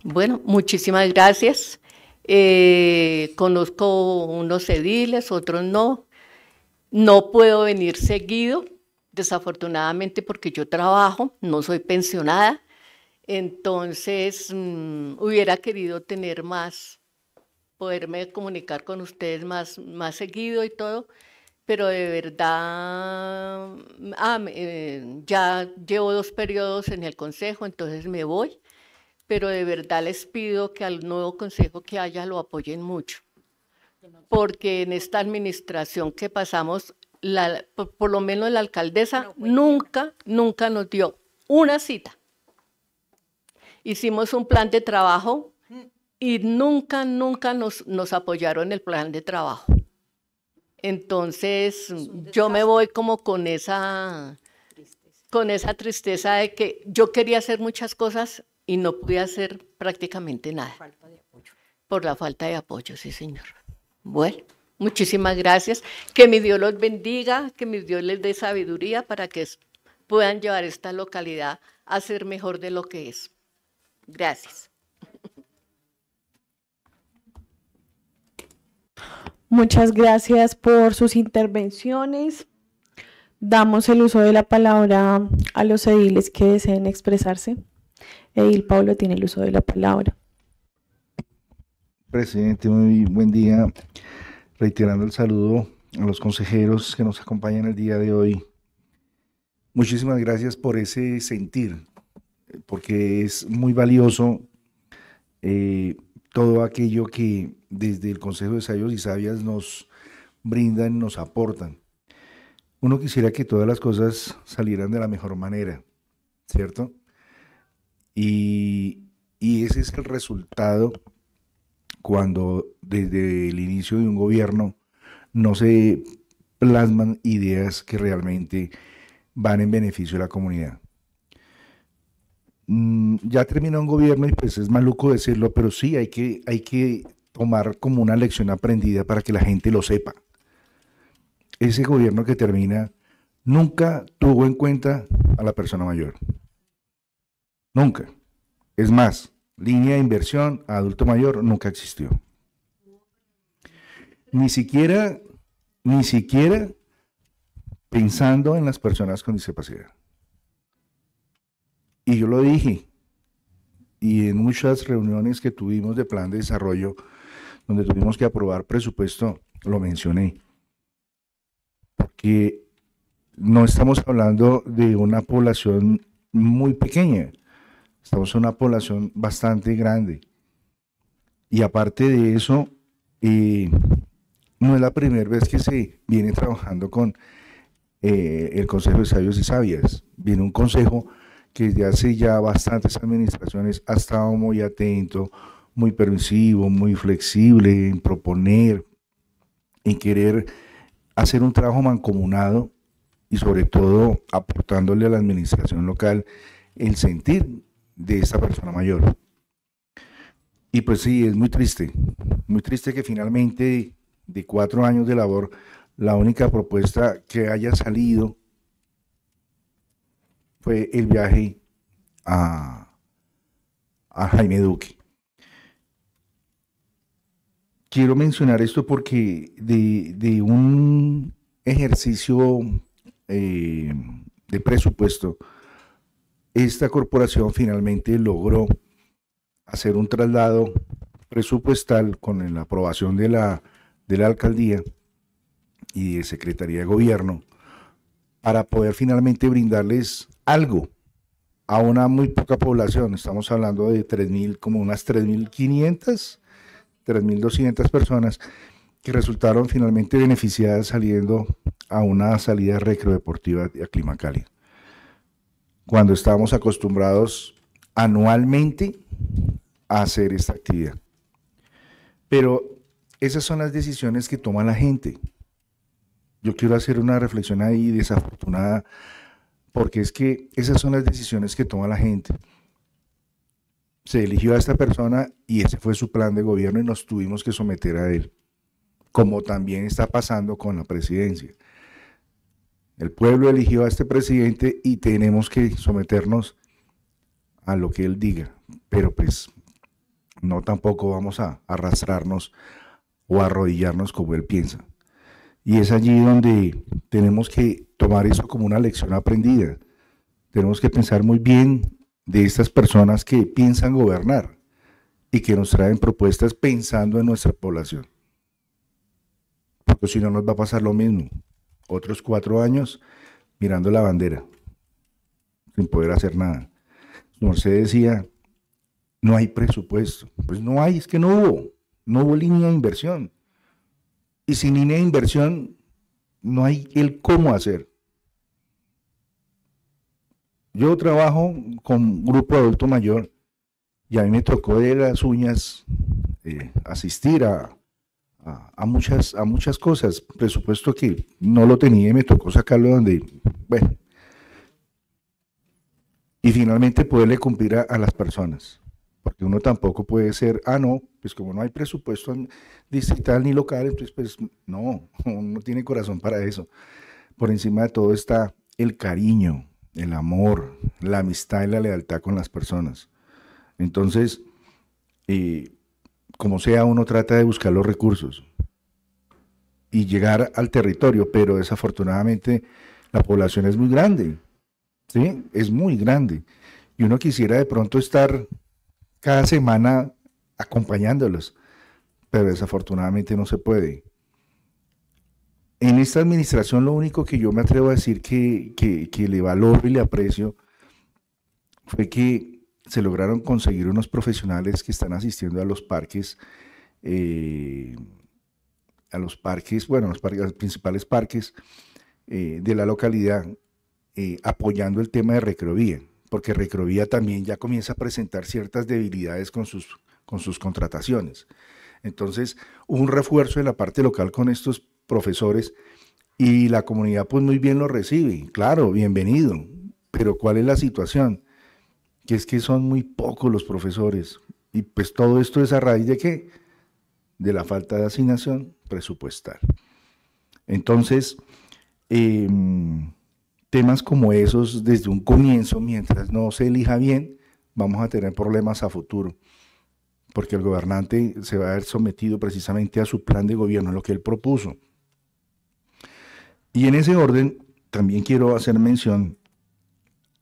Bueno, muchísimas gracias. Eh, conozco unos ediles, otros no. No puedo venir seguido, desafortunadamente porque yo trabajo, no soy pensionada, entonces, mm, hubiera querido tener más, poderme comunicar con ustedes más, más seguido y todo, pero de verdad, mm, ah, eh, ya llevo dos periodos en el consejo, entonces me voy, pero de verdad les pido que al nuevo consejo que haya lo apoyen mucho, porque en esta administración que pasamos, por, lo menos la alcaldesa nunca, nunca nos dio una cita hicimos un plan de trabajo mm. y nunca, nunca nos, apoyaron el plan de trabajo. Entonces, yo me voy como con esa, con esa tristeza de que yo quería hacer muchas cosas y no pude hacer prácticamente nada. Por la falta de apoyo, sí, señor. Bueno, muchísimas gracias. Que mi Dios los bendiga, que mi Dios les dé sabiduría para que puedan llevar esta localidad a ser mejor de lo que es. Gracias. Muchas gracias por sus intervenciones. Damos el uso de la palabra a los ediles que deseen expresarse. Edil Pablo tiene el uso de la palabra. Presidente, muy buen día. Reiterando el saludo a los consejeros que nos acompañan el día de hoy. Muchísimas gracias por ese sentir porque es muy valioso eh, todo aquello que desde el Consejo de Sabios y Sabias nos brindan, nos aportan. Uno quisiera que todas las cosas salieran de la mejor manera, ¿cierto? y ese es el resultado cuando desde el inicio de un gobierno no se plasman ideas que realmente van en beneficio de la comunidad. Mm, ya terminó un gobierno y pues es maluco decirlo, pero sí hay que, hay que tomar como una lección aprendida para que la gente lo sepa. Ese gobierno que termina nunca tuvo en cuenta a la persona mayor. Nunca. Es más, línea de inversión a adulto mayor nunca existió. Ni siquiera, ni siquiera pensando en las personas con discapacidad. Y yo lo dije, y en muchas reuniones que tuvimos de plan de desarrollo, donde tuvimos que aprobar presupuesto, lo mencioné. Porque no estamos hablando de una población muy pequeña, estamos en una población bastante grande. Y aparte de eso, eh, no es la primera vez que se viene trabajando con eh, el Consejo de Sabios y Sabias. Viene un consejo que desde hace ya bastantes administraciones ha estado muy atento, muy permisivo, muy flexible en proponer, en querer hacer un trabajo mancomunado y sobre todo aportándole a la administración local el sentir de esta persona mayor. Y pues sí, es muy triste, muy triste que finalmente de cuatro años de labor, la única propuesta que haya salido fue el viaje a, Jaime Duque. Quiero mencionar esto porque de, un ejercicio eh, de presupuesto, esta corporación finalmente logró hacer un traslado presupuestal con la aprobación de la, de la alcaldía y de Secretaría de Gobierno para poder finalmente brindarles algo a una muy poca población. Estamos hablando de 3.000, como unas 3.500, 3.200 personas que resultaron finalmente beneficiadas saliendo a una salida recreo-deportiva a clima Cuando estábamos acostumbrados anualmente a hacer esta actividad. Pero esas son las decisiones que toma la gente. Yo quiero hacer una reflexión ahí desafortunada porque es que esas son las decisiones que toma la gente. Se eligió a esta persona y ese fue su plan de gobierno y nos tuvimos que someter a él, como también está pasando con la presidencia. El pueblo eligió a este presidente y tenemos que someternos a lo que él diga, pero pues no tampoco vamos a arrastrarnos o arrodillarnos como él piensa. Y es allí donde tenemos que tomar eso como una lección aprendida. Tenemos que pensar muy bien de estas personas que piensan gobernar y que nos traen propuestas pensando en nuestra población. Porque si no nos va a pasar lo mismo. Otros cuatro años mirando la bandera, sin poder hacer nada. se decía, no hay presupuesto. Pues no hay, es que no hubo, no hubo línea de inversión. Y sin línea de inversión no hay el cómo hacer. Yo trabajo con un grupo adulto mayor y a mí me tocó de las uñas eh, asistir a, muchas, a muchas cosas. Presupuesto que no lo tenía y me tocó sacarlo donde, bueno. Y finalmente poderle cumplir a las personas porque uno tampoco puede ser, ah, no, pues como no hay presupuesto distrital ni local, entonces pues no, uno no tiene corazón para eso. Por encima de todo está el cariño, el amor, la amistad y la lealtad con las personas. Entonces, eh, como sea, uno trata de buscar los recursos y llegar al territorio, pero desafortunadamente la población es muy grande, ¿sí? Es muy grande. Y uno quisiera de pronto estar cada semana acompañándolos, pero desafortunadamente no se puede. En esta administración lo único que yo me atrevo a decir que, le valoro y le aprecio fue que se lograron conseguir unos profesionales que están asistiendo a los parques, eh, a los parques, bueno, los, principales parques eh, de la localidad, eh, apoyando el tema de recreo porque Recrovía también ya comienza a presentar ciertas debilidades con sus, con sus contrataciones. Entonces, un refuerzo en la parte local con estos profesores y la comunidad pues muy bien lo recibe, claro, bienvenido, pero ¿cuál es la situación? Que es que son muy pocos los profesores y pues todo esto es a raíz de qué? De la falta de asignación presupuestal. Entonces, em, temas como esos desde un comienzo, mientras no se elija bien, vamos a tener problemas a futuro, porque el gobernante se va a ver sometido precisamente a su plan de gobierno, lo que él propuso. Y en ese orden, también quiero hacer mención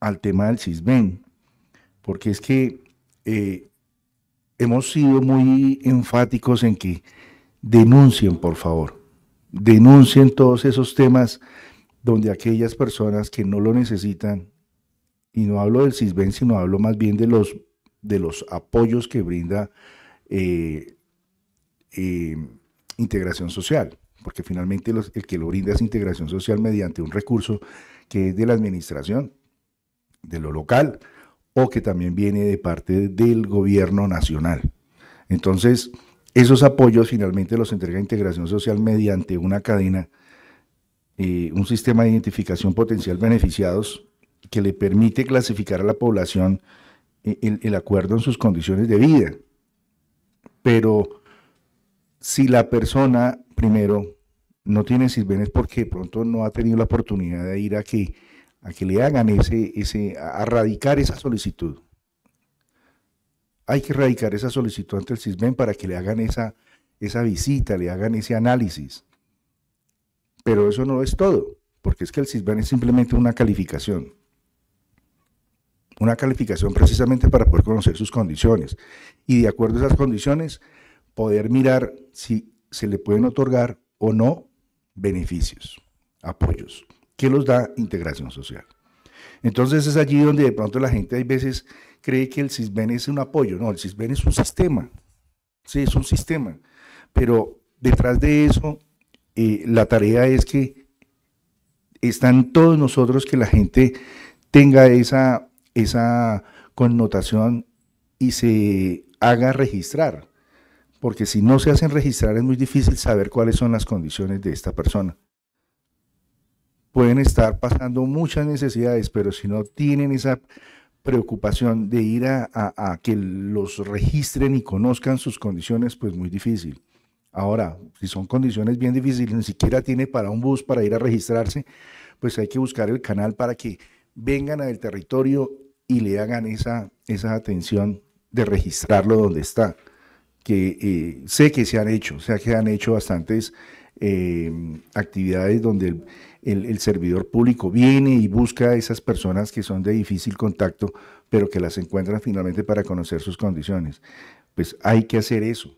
al tema del CISBEN, porque es que eh, hemos sido muy enfáticos en que denuncien, por favor, denuncien todos esos temas donde aquellas personas que no lo necesitan, y no hablo del CISBEN, sino hablo más bien de los, de los apoyos que brinda eh, eh, integración social, porque finalmente el que lo brinda es integración social mediante un recurso que es de la administración, de lo local, o que también viene de parte del gobierno nacional. Entonces, esos apoyos finalmente los entrega integración social mediante una cadena eh, un sistema de identificación potencial beneficiados que le permite clasificar a la población eh, el, acuerdo en sus condiciones de vida. Pero si la persona, primero, no tiene es porque pronto no ha tenido la oportunidad de ir a que, le hagan ese, ese, a radicar esa solicitud. Hay que radicar esa solicitud ante el SISBEN para que le hagan esa, esa visita, le hagan ese análisis. Pero eso no es todo, porque es que el CISBEN es simplemente una calificación. Una calificación precisamente para poder conocer sus condiciones. Y de acuerdo a esas condiciones, poder mirar si se le pueden otorgar o no beneficios, apoyos, que los da integración social. Entonces es allí donde de pronto la gente a veces cree que el CISBEN es un apoyo. No, el CISBEN es un sistema. Sí, es un sistema. Pero detrás de eso la tarea es que están todos nosotros que la gente tenga esa, esa connotación y se haga registrar, porque si no se hacen registrar es muy difícil saber cuáles son las condiciones de esta persona. Pueden estar pasando muchas necesidades, pero si no tienen esa preocupación de ir a que los registren y conozcan sus condiciones, pues muy difícil. Ahora, si son condiciones bien difíciles, ni siquiera tiene para un bus para ir a registrarse, pues hay que buscar el canal para que vengan al territorio y le hagan esa, esa atención de registrarlo donde está, que eh, sé que se han hecho, o sea que han hecho bastantes eh, actividades donde el, servidor público viene y busca a esas personas que son de difícil contacto, pero que las encuentran finalmente para conocer sus condiciones. Pues hay que hacer eso,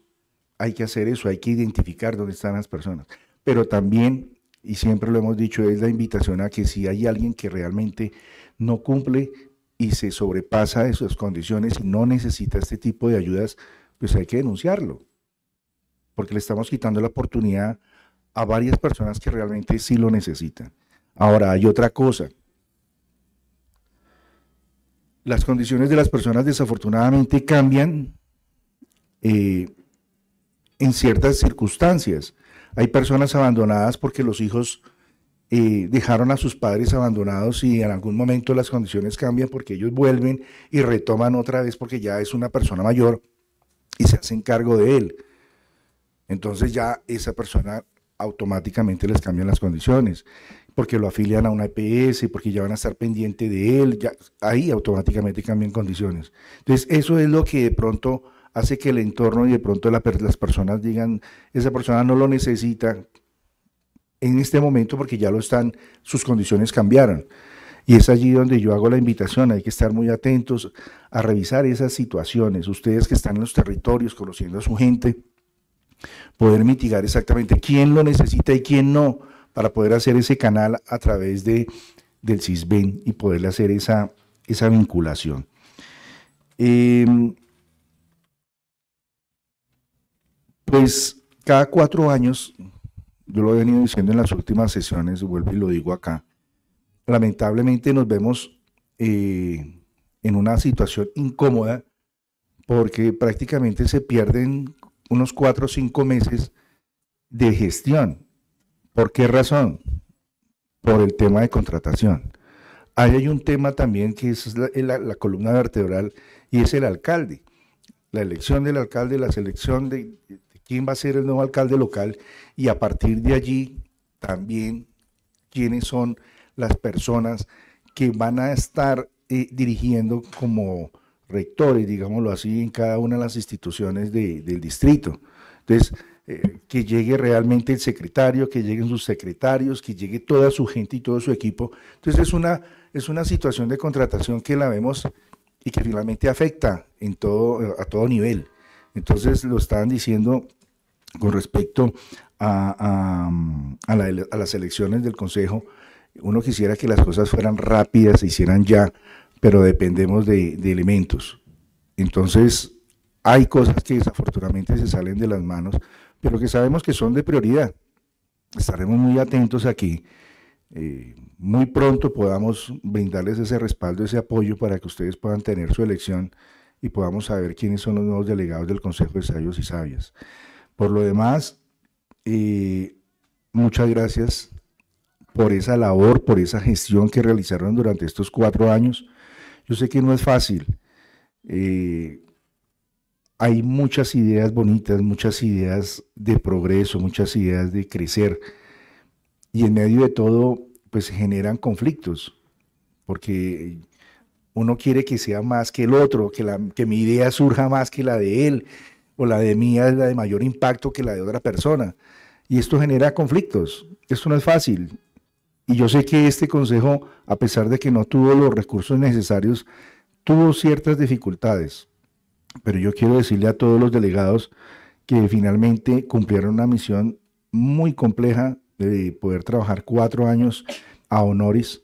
hay que hacer eso, hay que identificar dónde están las personas. Pero también, y siempre lo hemos dicho, es la invitación a que si hay alguien que realmente no cumple y se sobrepasa de sus condiciones y no necesita este tipo de ayudas, pues hay que denunciarlo. Porque le estamos quitando la oportunidad a varias personas que realmente sí lo necesitan. Ahora, hay otra cosa. Las condiciones de las personas desafortunadamente cambian eh, en ciertas circunstancias. Hay personas abandonadas porque los hijos eh, dejaron a sus padres abandonados y en algún momento las condiciones cambian porque ellos vuelven y retoman otra vez porque ya es una persona mayor y se hacen cargo de él. Entonces ya esa persona automáticamente les cambian las condiciones, porque lo afilian a una EPS, porque ya van a estar pendiente de él, ya, ahí automáticamente cambian condiciones. Entonces eso es lo que de pronto hace que el entorno y de pronto las personas digan, esa persona no lo necesita en este momento porque ya lo están, sus condiciones cambiaron. Y es allí donde yo hago la invitación, hay que estar muy atentos a revisar esas situaciones, ustedes que están en los territorios conociendo a su gente, poder mitigar exactamente quién lo necesita y quién no, para poder hacer ese canal a través de, del CISBEN y poderle hacer esa, esa vinculación. Em, Pues cada cuatro años, yo lo he venido diciendo en las últimas sesiones, vuelvo y lo digo acá, lamentablemente nos vemos eh, en una situación incómoda porque prácticamente se pierden unos cuatro o cinco meses de gestión. ¿Por qué razón? Por el tema de contratación. Ahí hay un tema también que es la columna vertebral y es el alcalde. La elección del alcalde, la selección de, quién va a ser el nuevo alcalde local y a partir de allí también quiénes son las personas que van a estar eh, dirigiendo como rectores, digámoslo así, en cada una de las instituciones del distrito. Entonces, eh, que llegue realmente el secretario, que lleguen sus secretarios, que llegue toda su gente y todo su equipo. Entonces, es una, es una situación de contratación que la vemos y que realmente afecta en todo, a todo nivel. Entonces, lo estaban diciendo con respecto a, las elecciones del Consejo, uno quisiera que las cosas fueran rápidas, se hicieran ya, pero dependemos de, elementos. Entonces, hay cosas que desafortunadamente se salen de las manos, pero que sabemos que son de prioridad. Estaremos muy atentos a que eh, muy pronto podamos brindarles ese respaldo, ese apoyo para que ustedes puedan tener su elección y podamos saber quiénes son los nuevos delegados del Consejo de Sabios y Sabias. Por lo demás, muchas gracias por esa labor, por esa gestión que realizaron durante estos cuatro años. Yo sé que no es fácil. Eh, hay muchas ideas bonitas, muchas ideas de progreso, muchas ideas de crecer. Y en medio de todo, pues se generan conflictos, porque uno quiere que sea más que el otro, que mi idea surja más que la de él, o la de mía es la de mayor impacto que la de otra persona. Y esto genera conflictos. Esto no es fácil. Y yo sé que este consejo, a pesar de que no tuvo los recursos necesarios, tuvo ciertas dificultades. Pero yo quiero decirle a todos los delegados que finalmente cumplieron una misión muy compleja de poder trabajar cuatro años a honoris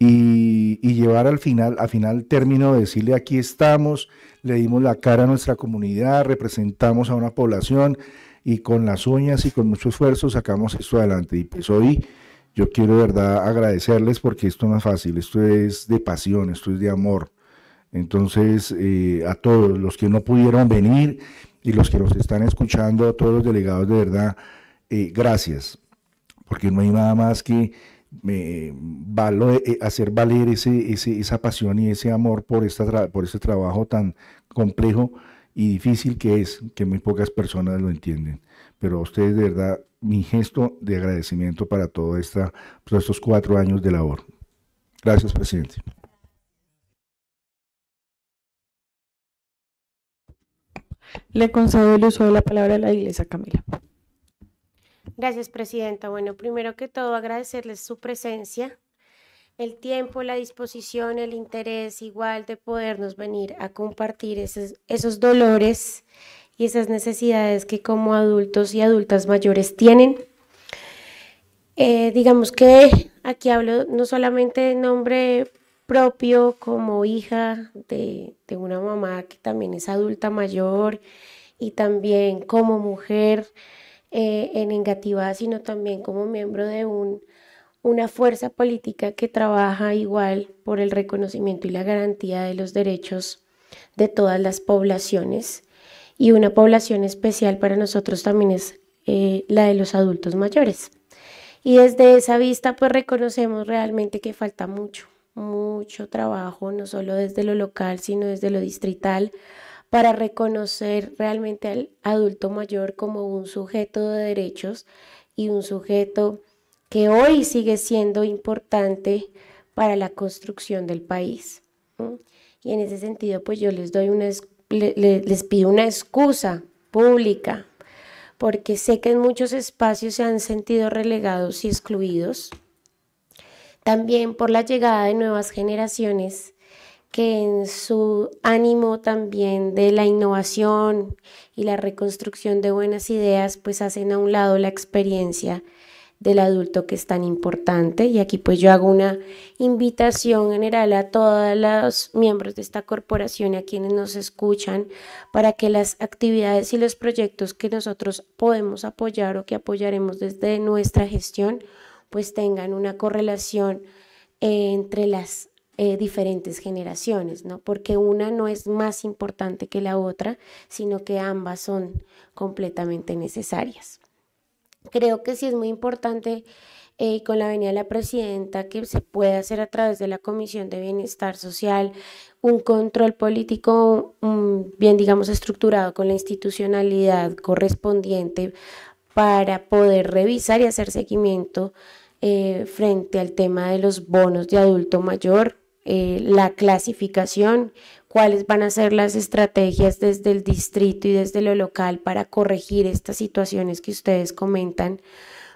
y, llevar al final, al final término de decirle aquí estamos, le dimos la cara a nuestra comunidad, representamos a una población y con las uñas y con mucho esfuerzo sacamos esto adelante. Y pues hoy yo quiero de verdad agradecerles porque esto no es fácil, esto es de pasión, esto es de amor. Entonces, eh, a todos los que no pudieron venir y los que nos están escuchando, a todos los delegados de verdad, eh, gracias, porque no hay nada más que me eh, hacer valer ese, esa pasión y ese amor por, esta por ese trabajo tan complejo y difícil que es, que muy pocas personas lo entienden. Pero a ustedes de verdad, mi gesto de agradecimiento para todo esta, todos pues, estos cuatro años de labor. Gracias, presidente. Le concedo el uso de la palabra a la iglesia, Camila. Gracias, Presidenta. Bueno, primero que todo, agradecerles su presencia, el tiempo, la disposición, el interés igual de podernos venir a compartir esos, dolores y esas necesidades que como adultos y adultas mayores tienen. Eh, digamos que aquí hablo no solamente de nombre propio como hija de una mamá que también es adulta mayor y también como mujer eh, en Engativá, sino también como miembro de una fuerza política que trabaja igual por el reconocimiento y la garantía de los derechos de todas las poblaciones. Y una población especial para nosotros también es eh, la de los adultos mayores. Y desde esa vista pues reconocemos realmente que falta mucho, mucho trabajo, no solo desde lo local, sino desde lo distrital para reconocer realmente al adulto mayor como un sujeto de derechos y un sujeto que hoy sigue siendo importante para la construcción del país. Y en ese sentido, pues yo les doy una les pido una excusa pública, porque sé que en muchos espacios se han sentido relegados y excluidos. También por la llegada de nuevas generaciones que en su ánimo también de la innovación y la reconstrucción de buenas ideas, pues hacen a un lado la experiencia del adulto que es tan importante. Y aquí pues yo hago una invitación general a todos los miembros de esta corporación y a quienes nos escuchan para que las actividades y los proyectos que nosotros podemos apoyar o que apoyaremos desde nuestra gestión, pues tengan una correlación entre las eh, diferentes generaciones, ¿no? Porque una no es más importante que la otra, sino que ambas son completamente necesarias. Creo que sí es muy importante eh, con la venida de la presidenta que se pueda hacer a través de la Comisión de Bienestar Social un control político mm, bien, digamos, estructurado con la institucionalidad correspondiente para poder revisar y hacer seguimiento eh, frente al tema de los bonos de adulto mayor eh, la clasificación, cuáles van a ser las estrategias desde el distrito y desde lo local para corregir estas situaciones que ustedes comentan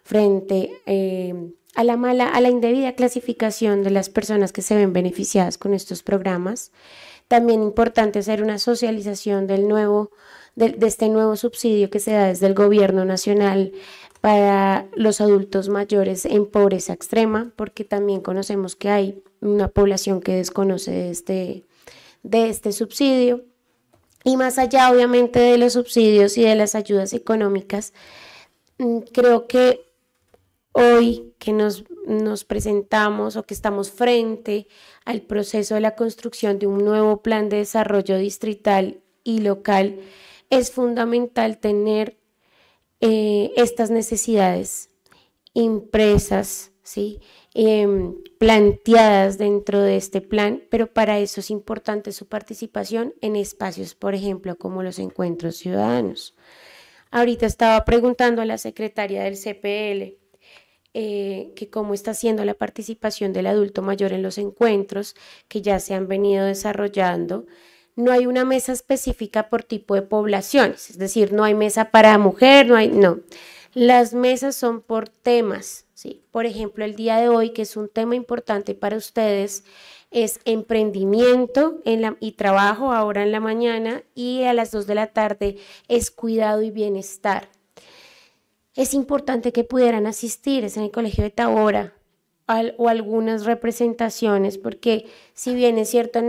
frente eh, a la mala, a la indebida clasificación de las personas que se ven beneficiadas con estos programas. También importante hacer una socialización del nuevo, de este nuevo subsidio que se da desde el gobierno nacional para los adultos mayores en pobreza extrema, porque también conocemos que hay una población que desconoce de este, de este subsidio. Y más allá, obviamente, de los subsidios y de las ayudas económicas, mm, creo que hoy que nos, presentamos o que estamos frente al proceso de la construcción de un nuevo plan de desarrollo distrital y local, es fundamental tener eh, estas necesidades impresas, ¿sí? Em, planteadas dentro de este plan, pero para eso es importante su participación en espacios, por ejemplo, como los encuentros ciudadanos. Ahorita estaba preguntando a la secretaria del CPL eh, que cómo está siendo la participación del adulto mayor en los encuentros que ya se han venido desarrollando no hay una mesa específica por tipo de poblaciones, es decir, no hay mesa para mujer, no hay, no. Las mesas son por temas, ¿sí? Por ejemplo, el día de hoy, que es un tema importante para ustedes, es emprendimiento y trabajo ahora en la mañana y a las 2 de la tarde es cuidado y bienestar. Es importante que pudieran asistir, es en el Colegio de Tabora, o algunas representaciones, porque si bien es cierto,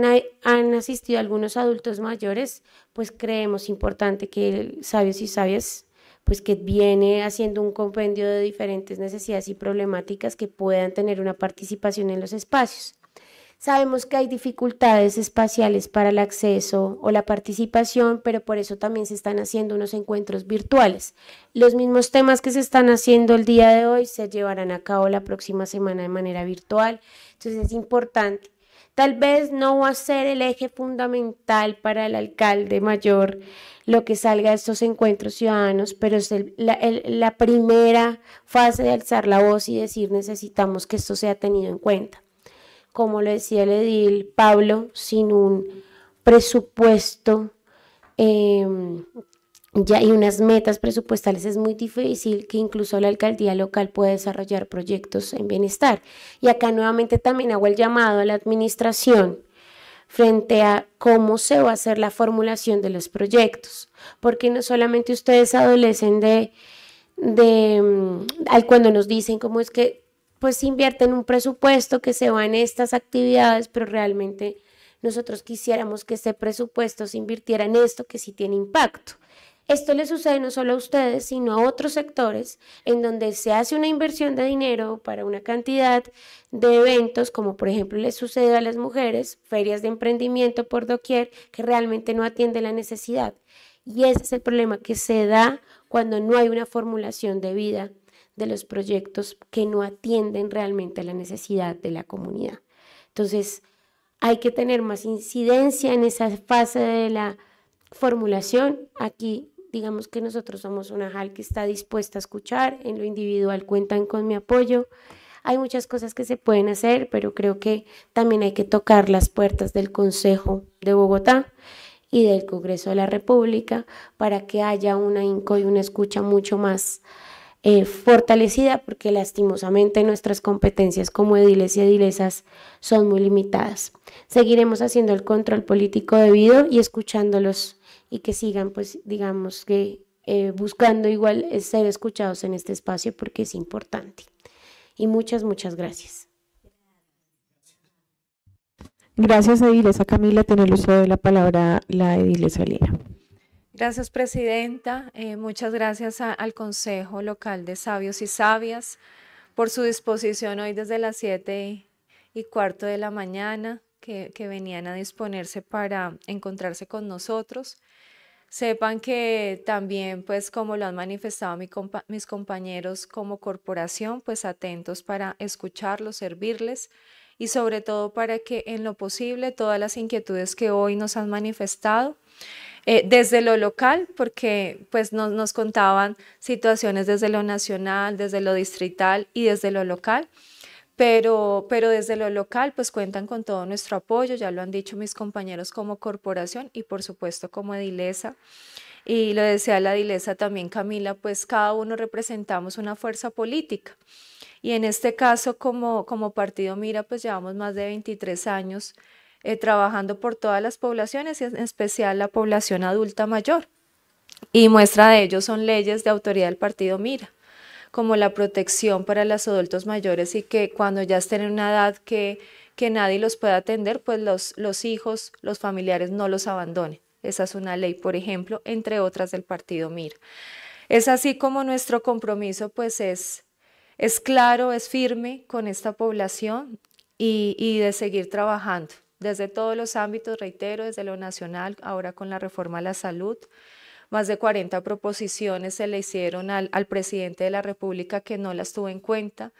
han, asistido algunos adultos mayores, pues creemos importante que sabios y sabias pues que viene haciendo un compendio de diferentes necesidades y problemáticas que puedan tener una participación en los espacios. Sabemos que hay dificultades espaciales para el acceso o la participación, pero por eso también se están haciendo unos encuentros virtuales. Los mismos temas que se están haciendo el día de hoy se llevarán a cabo la próxima semana de manera virtual. Entonces es importante. Tal vez no va a ser el eje fundamental para el alcalde mayor lo que salga de estos encuentros ciudadanos, pero es la, primera fase de alzar la voz y decir necesitamos que esto sea tenido en cuenta. Como lo decía el edil Pablo, sin un presupuesto em, ya, y unas metas presupuestales es muy difícil que incluso la alcaldía local pueda desarrollar proyectos en bienestar. Y acá nuevamente también hago el llamado a la administración frente a cómo se va a hacer la formulación de los proyectos, porque no solamente ustedes adolecen de, mm, al cuando nos dicen cómo es que pues invierten un presupuesto que se va en estas actividades, pero realmente nosotros quisiéramos que ese presupuesto se invirtiera en esto que sí tiene impacto. Esto le sucede no solo a ustedes, sino a otros sectores en donde se hace una inversión de dinero para una cantidad de eventos, como por ejemplo le sucede a las mujeres, ferias de emprendimiento por doquier, que realmente no atiende la necesidad. Y ese es el problema que se da cuando no hay una formulación de vida de los proyectos que no atienden realmente la necesidad de la comunidad. Entonces, hay que tener más incidencia en esa fase de la formulación. Aquí Digamos que nosotros somos una JAL que está dispuesta a escuchar, en lo individual cuentan con mi apoyo. Hay muchas cosas que se pueden hacer, pero creo que también hay que tocar las puertas del Consejo de Bogotá y del Congreso de la República para que haya una INCO y una escucha mucho más eh, fortalecida, porque lastimosamente nuestras competencias como ediles y edilesas son muy limitadas. Seguiremos haciendo el control político debido y escuchándolos y que sigan, pues, digamos que eh, buscando igual ser escuchados en este espacio porque es importante. Y muchas, muchas gracias. Gracias, Edilesa Camila. Tiene el uso de la palabra la Edilesa Lina. Gracias, Presidenta. Eh, muchas gracias al Consejo Local de Sabios y Sabias por su disposición hoy desde las 7 y cuarto de la mañana que, venían a disponerse para encontrarse con nosotros. Sepan que también, pues como lo han manifestado mis compañeros como corporación, pues atentos para escucharlos, servirles y sobre todo para que en lo posible todas las inquietudes que hoy nos han manifestado eh, desde lo local, porque pues nos contaban situaciones desde lo nacional, desde lo distrital y desde lo local. Pero, pero desde lo local, pues cuentan con todo nuestro apoyo, ya lo han dicho mis compañeros como corporación y por supuesto como edilesa. Y lo decía la edilesa también Camila, pues cada uno representamos una fuerza política. Y en este caso, como, partido Mira, pues llevamos más de 23 años eh, trabajando por todas las poblaciones, y en especial la población adulta mayor. Y muestra de ello son leyes de autoridad del partido Mira como la protección para los adultos mayores y que cuando ya estén en una edad que, que nadie los pueda atender, pues los, los hijos, los familiares no los abandonen. Esa es una ley, por ejemplo, entre otras del partido Mira. Es así como nuestro compromiso pues es, es claro, es firme con esta población y, y de seguir trabajando desde todos los ámbitos, reitero, desde lo nacional, ahora con la reforma a la salud, más de 40 proposiciones se le hicieron al, presidente de la República que no las tuvo en cuenta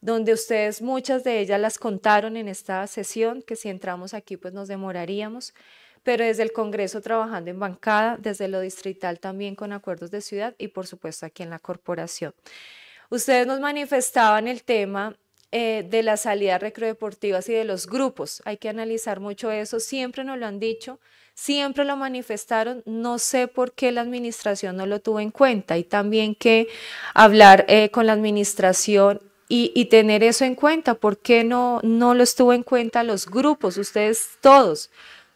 donde ustedes muchas de ellas las contaron en esta sesión, que si entramos aquí pues nos demoraríamos, pero desde el Congreso trabajando en bancada, desde lo distrital también con acuerdos de ciudad y por supuesto aquí en la corporación. Ustedes nos manifestaban el tema eh, de las salidas recreodeportivas y de los grupos, hay que analizar mucho eso, siempre nos lo han dicho, siempre lo manifestaron, no sé por qué la administración no lo tuvo en cuenta y también que hablar eh, con la administración y, tener eso en cuenta, ¿por qué no, no lo estuvo en cuenta los grupos, ustedes todos?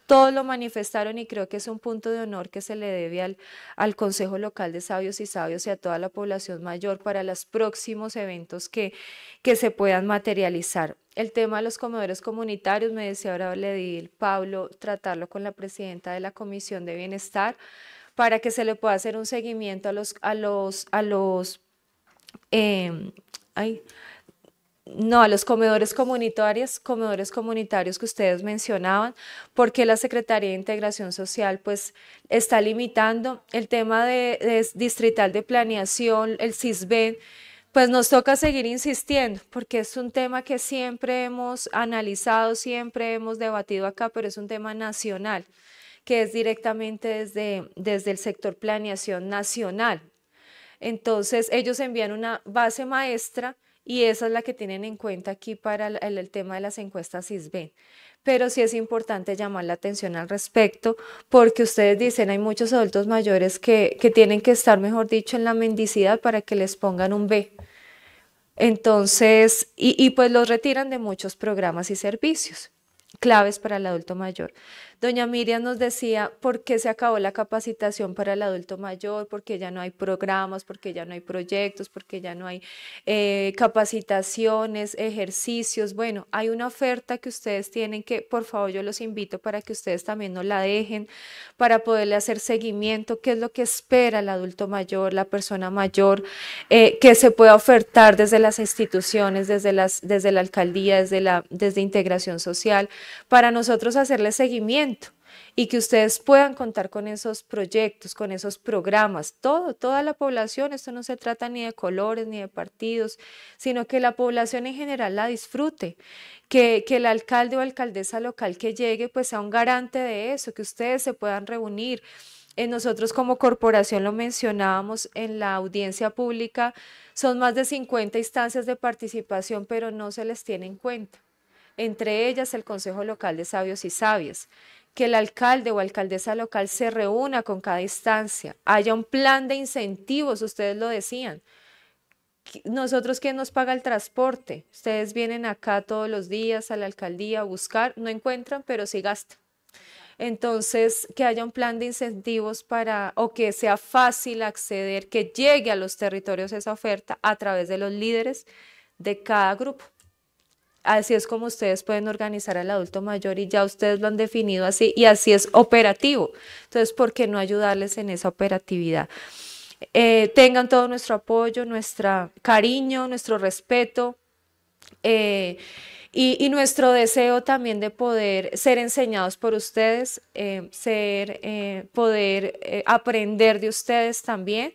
todos lo manifestaron y creo que es un punto de honor que se le debe al, al Consejo Local de Sabios y Sabios y a toda la población mayor para los próximos eventos que, que se puedan materializar. El tema de los comedores comunitarios, me decía ahora Pablo, tratarlo con la presidenta de la Comisión de Bienestar para que se le pueda hacer un seguimiento a los, a los, a los, em, ay, no, a los comedores comunitarios, comedores comunitarios que ustedes mencionaban, porque la Secretaría de Integración Social pues está limitando el tema de, distrital de planeación, el CISBEN, pues nos toca seguir insistiendo, porque es un tema que siempre hemos analizado, siempre hemos debatido acá, pero es un tema nacional, que es directamente desde, desde el sector planeación nacional. Entonces, ellos envían una base maestra y esa es la que tienen en cuenta aquí para el, tema de las encuestas CISBEN. Pero sí es importante llamar la atención al respecto porque ustedes dicen, hay muchos adultos mayores que, tienen que estar, mejor dicho, en la mendicidad para que les pongan un B. Entonces, y pues los retiran de muchos programas y servicios claves para el adulto mayor. Doña Miriam nos decía por qué se acabó la capacitación para el adulto mayor, porque ya no hay programas, porque ya no hay proyectos, porque ya no hay eh, capacitaciones, ejercicios. Bueno, hay una oferta que ustedes tienen que, por favor, yo los invito para que ustedes también no la dejen, para poderle hacer seguimiento, qué es lo que espera el adulto mayor, la persona mayor, eh, que se pueda ofertar desde las instituciones, desde, las, desde la alcaldía, desde, la, desde integración social, para nosotros hacerle seguimiento y que ustedes puedan contar con esos proyectos, con esos programas, todo, toda la población, esto no se trata ni de colores ni de partidos, sino que la población en general la disfrute, que, que el alcalde o alcaldesa local que llegue pues sea un garante de eso, que ustedes se puedan reunir. Eh, nosotros como corporación lo mencionábamos en la audiencia pública, son más de 50 instancias de participación, pero no se les tiene en cuenta. Entre ellas el Consejo Local de Sabios y Sabias que el alcalde o alcaldesa local se reúna con cada instancia, haya un plan de incentivos, ustedes lo decían. Nosotros, ¿quién nos paga el transporte? Ustedes vienen acá todos los días a la alcaldía a buscar, no encuentran, pero sí gastan. Entonces, que haya un plan de incentivos para, o que sea fácil acceder, que llegue a los territorios esa oferta a través de los líderes de cada grupo así es como ustedes pueden organizar al adulto mayor y ya ustedes lo han definido así y así es operativo. Entonces, ¿por qué no ayudarles en esa operatividad? Eh, tengan todo nuestro apoyo, nuestro cariño, nuestro respeto. Eh, y, nuestro deseo también de poder ser enseñados por ustedes, eh, poder aprender de ustedes también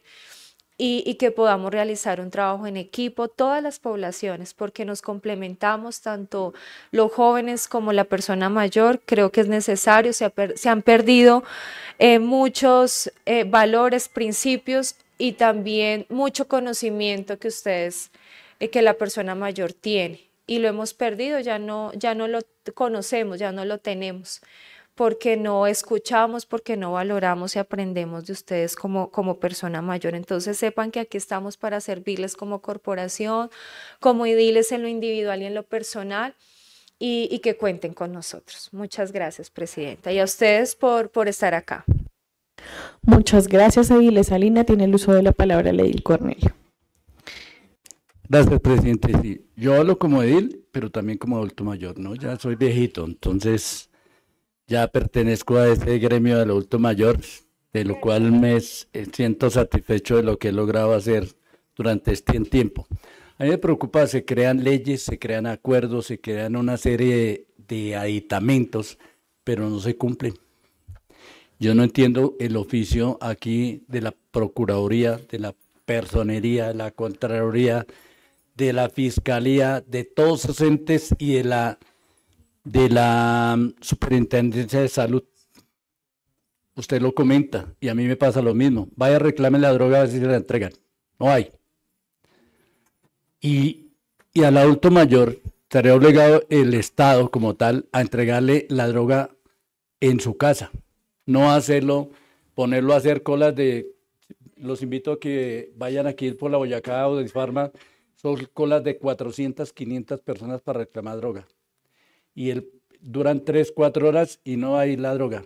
y, que podamos realizar un trabajo en equipo, todas las poblaciones, porque nos complementamos tanto los jóvenes como la persona mayor. Creo que es necesario, se, han perdido eh, muchos eh, valores, principios y también mucho conocimiento que ustedes, eh, que la persona mayor tiene. Y lo hemos perdido, ya no, ya no lo conocemos, ya no lo tenemos porque no escuchamos, porque no valoramos y aprendemos de ustedes como, como persona mayor. Entonces sepan que aquí estamos para servirles como corporación, como ediles en lo individual y en lo personal. Y, que cuenten con nosotros. Muchas gracias, Presidenta, y a ustedes por, por estar acá. Muchas gracias, Ediles. Alina tiene el uso de la palabra edil Cornelio. Gracias, presidente. Sí, yo hablo como edil, pero también como adulto mayor, ¿no? Ya soy viejito, entonces ya pertenezco a este gremio del adulto mayor, de lo cual me eh, siento satisfecho de lo que he logrado hacer durante este tiempo. A mí me preocupa, se crean leyes, se crean acuerdos, se crean una serie de, aditamentos, pero no se cumplen. Yo no entiendo el oficio aquí de la Procuraduría, de la Personería, de la Contraloría, de la Fiscalía, de todos los entes y de la de la mm, Superintendencia de Salud. Usted lo comenta y a mí me pasa lo mismo. Vaya, reclame la droga a ver si se la entregan. No hay. Y, al adulto mayor estaría obligado el Estado como tal a entregarle la droga en su casa. No hacerlo, ponerlo a hacer colas de... Los invito a que vayan aquí por la Boyacá o de Farma. Son colas de 400, 500 personas para reclamar droga y el, duran tres, cuatro horas y no hay la droga.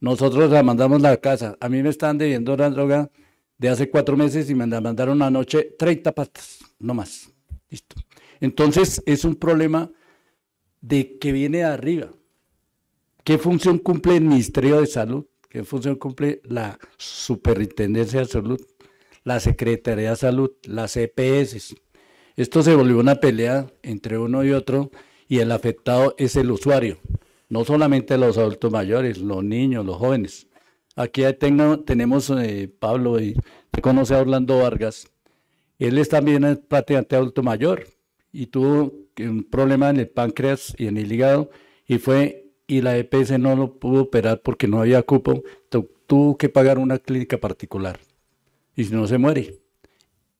Nosotros la mandamos a la casa. A mí me están debiendo la droga de hace cuatro meses y me la mandaron anoche 30 patas, no más. Listo. Entonces es un problema de que viene de arriba. ¿Qué función cumple el Ministerio de Salud? ¿Qué función cumple la Superintendencia de Salud? La Secretaría de Salud, las EPS. Esto se volvió una pelea entre uno y otro y el afectado es el usuario, no solamente los adultos mayores, los niños, los jóvenes. Aquí tenemos eh, Pablo, y conoce a Orlando Vargas, él es también prácticamente adulto mayor y tuvo un problema en el páncreas y en el hígado y fue y la EPS no lo pudo operar porque no había cupo, tuvo que pagar una clínica particular y si no se muere.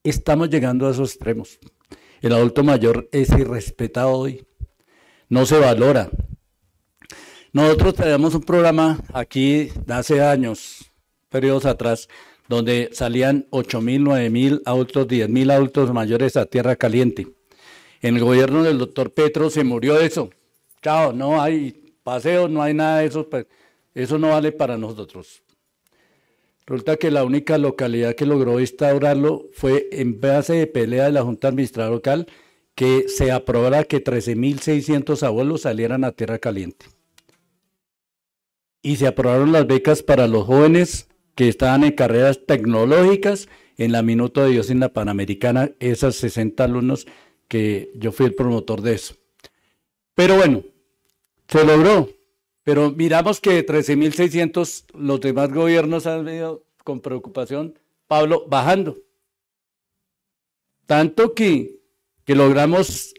Estamos llegando a esos extremos. El adulto mayor es irrespetado hoy no se valora. Nosotros tenemos un programa aquí de hace años, periodos atrás, donde salían 8.000, 9.000 adultos, 10.000 adultos mayores a tierra caliente. En el gobierno del doctor Petro se murió eso. Chao, no hay paseos, no hay nada de eso. Pues, eso no vale para nosotros. Resulta que la única localidad que logró instaurarlo fue en base de pelea de la Junta Administradora Local que se aprobara que 13.600 abuelos salieran a tierra caliente. Y se aprobaron las becas para los jóvenes que estaban en carreras tecnológicas en la Minuto de Dios en la Panamericana, esas 60 alumnos que yo fui el promotor de eso. Pero bueno, se logró. Pero miramos que 13.600 los demás gobiernos han venido con preocupación, Pablo, bajando. Tanto que que logramos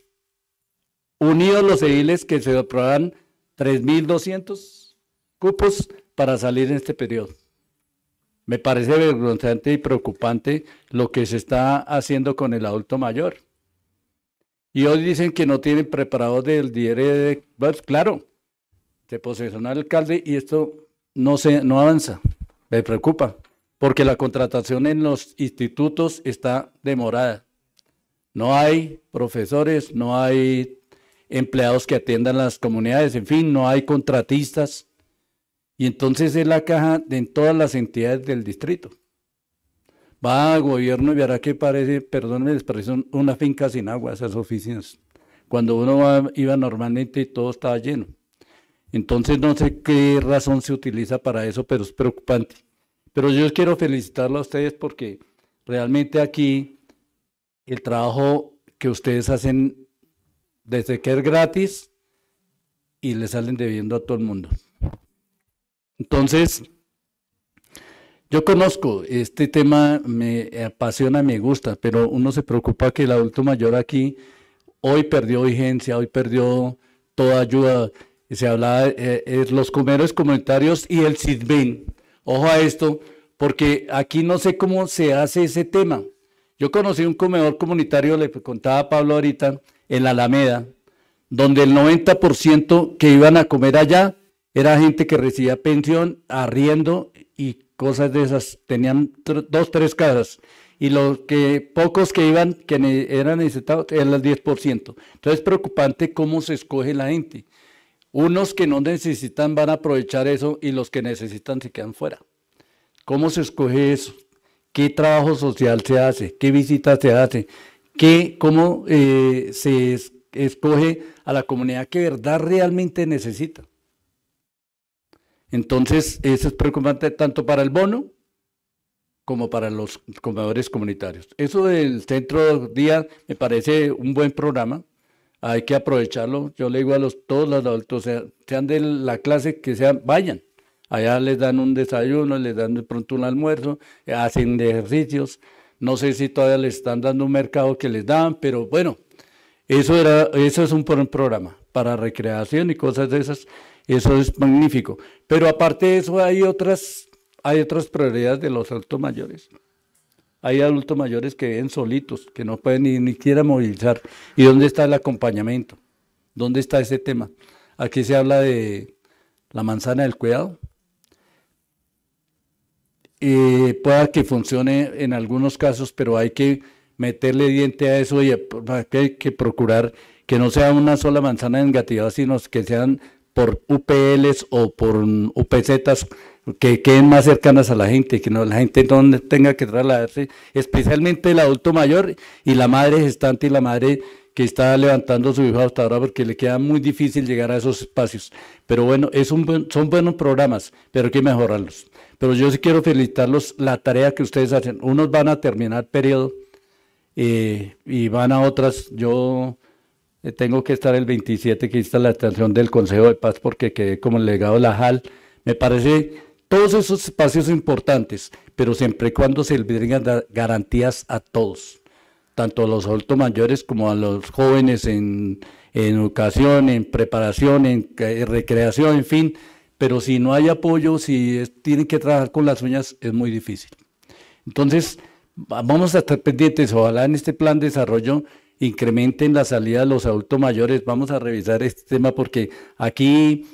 unidos los ediles que se aprobarán 3.200 cupos para salir en este periodo. Me parece vergonzante y preocupante lo que se está haciendo con el adulto mayor. Y hoy dicen que no tienen preparado del diario de... Pues, claro, se posesionó el alcalde y esto no, se, no avanza. Me preocupa, porque la contratación en los institutos está demorada. No hay profesores, no hay empleados que atiendan las comunidades, en fin, no hay contratistas. Y entonces es la caja de todas las entidades del distrito. Va al gobierno y verá qué parece, perdónenme, les parece una finca sin agua esas oficinas. Cuando uno iba normalmente todo estaba lleno. Entonces no sé qué razón se utiliza para eso, pero es preocupante. Pero yo quiero felicitarlo a ustedes porque realmente aquí el trabajo que ustedes hacen desde que es gratis y le salen debiendo a todo el mundo. Entonces, yo conozco este tema, me apasiona, me gusta, pero uno se preocupa que el adulto mayor aquí hoy perdió vigencia, hoy perdió toda ayuda. Se hablaba de eh, los comeros comunitarios y el SIDBEN. Ojo a esto, porque aquí no sé cómo se hace ese tema. Yo conocí un comedor comunitario, le contaba Pablo ahorita, en la Alameda, donde el 90% que iban a comer allá era gente que recibía pensión, arriendo y cosas de esas. Tenían dos, tres casas. Y los que pocos que iban, que eran necesitados, eran el 10%. Entonces, preocupante cómo se escoge la gente. Unos que no necesitan van a aprovechar eso y los que necesitan se quedan fuera. ¿Cómo se escoge eso? qué trabajo social se hace, qué visitas se hace, qué, cómo eh, se escoge a la comunidad que verdad realmente necesita. Entonces, eso es preocupante tanto para el bono como para los comedores comunitarios. Eso del centro día me parece un buen programa, hay que aprovecharlo. Yo le digo a los, todos los adultos, sean de la clase que sean, vayan, Allá les dan un desayuno, les dan de pronto un almuerzo, hacen ejercicios. No sé si todavía les están dando un mercado que les dan, pero bueno, eso, era, eso es un programa para recreación y cosas de esas. Eso es magnífico. Pero aparte de eso, hay otras, hay otras prioridades de los adultos mayores. Hay adultos mayores que viven solitos, que no pueden ni, ni siquiera movilizar. ¿Y dónde está el acompañamiento? ¿Dónde está ese tema? Aquí se habla de la manzana del cuidado, eh, pueda que funcione en algunos casos, pero hay que meterle diente a eso y hay que procurar que no sea una sola manzana negativa sino que sean por UPLs o por UPZs que queden más cercanas a la gente, que no, la gente no tenga que trasladarse, especialmente el adulto mayor y la madre gestante y la madre que está levantando a su hija hasta ahora porque le queda muy difícil llegar a esos espacios. Pero bueno, es un son buenos programas, pero hay que mejorarlos. Pero yo sí quiero felicitarlos la tarea que ustedes hacen. Unos van a terminar periodo eh, y van a otras. Yo eh, tengo que estar el 27 que está la atención del Consejo de Paz porque quedé como legado de la JAL. Me parece todos esos espacios importantes, pero siempre y cuando se dar garantías a todos, tanto a los adultos mayores como a los jóvenes en, en educación, en preparación, en eh, recreación, en fin pero si no hay apoyo, si tienen que trabajar con las uñas, es muy difícil. Entonces, vamos a estar pendientes, ojalá en este plan de desarrollo incrementen la salida de los adultos mayores, vamos a revisar este tema porque aquí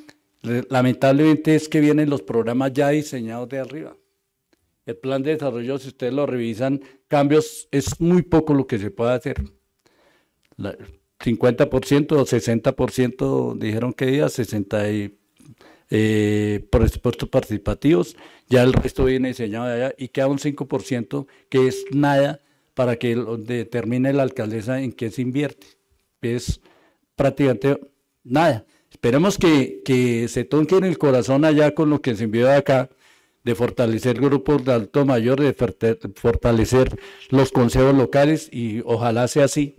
lamentablemente es que vienen los programas ya diseñados de arriba. El plan de desarrollo, si ustedes lo revisan, cambios es muy poco lo que se puede hacer. 50% o 60% dijeron que día, 60 eh, por participativos, ya el resto viene diseñado allá y queda un 5% que es nada para que determine la alcaldesa en qué se invierte. Es prácticamente nada. Esperemos que, que se en el corazón allá con lo que se envió de acá, de fortalecer grupos de alto mayor, de fortalecer los consejos locales y ojalá sea así.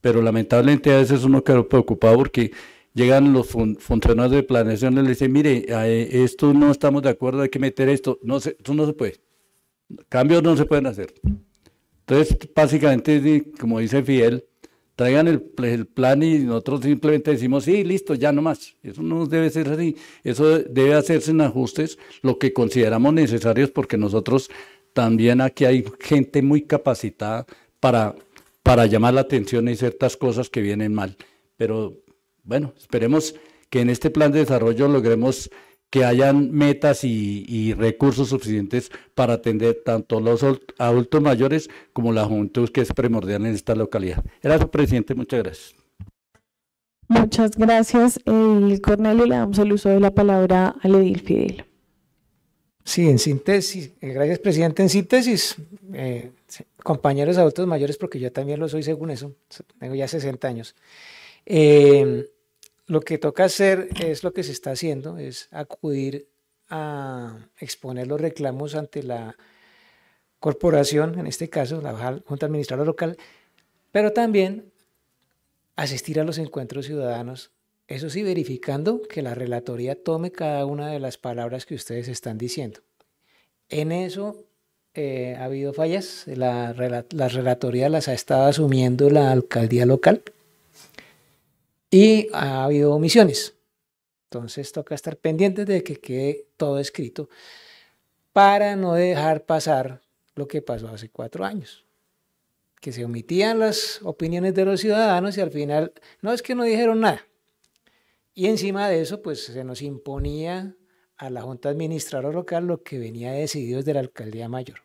Pero lamentablemente a veces uno queda preocupado porque llegan los funcionarios de planeación y le dicen, mire, eh, esto no estamos de acuerdo, hay que meter esto, no se, esto no se puede, cambios no se pueden hacer. Entonces, básicamente, como dice Fidel, traigan el, plan y nosotros simplemente decimos, sí, listo, ya no más. Eso no debe ser así. Eso debe hacerse en ajustes, lo que consideramos necesarios, porque nosotros también aquí hay gente muy capacitada para, para llamar la atención y ciertas cosas que vienen mal. Pero bueno, esperemos que en este plan de desarrollo logremos que hayan metas y, recursos suficientes para atender tanto los adultos mayores como la juventud que es primordial en esta localidad. Gracias, presidente. Muchas gracias. Muchas gracias, el Cornelio. Le damos el uso de la palabra al Edil Fidel. Sí, en síntesis. Eh, gracias, presidente. En síntesis, eh, compañeros adultos mayores, porque yo también lo soy según eso. Tengo ya 60 años. Eh, lo que toca hacer es lo que se está haciendo, es acudir a exponer los reclamos ante la corporación, en este caso la Junta Administradora Local, pero también asistir a los encuentros ciudadanos, eso sí, verificando que la relatoría tome cada una de las palabras que ustedes están diciendo. En eso eh, ha habido fallas, la, la relatoría las ha estado asumiendo la alcaldía local, y ha habido omisiones. Entonces toca estar pendientes de que quede todo escrito para no dejar pasar lo que pasó hace cuatro años, que se omitían las opiniones de los ciudadanos y al final no es que no dijeron nada. Y encima de eso, pues se nos imponía a la Junta Administradora Local lo que venía decidido desde la Alcaldía Mayor.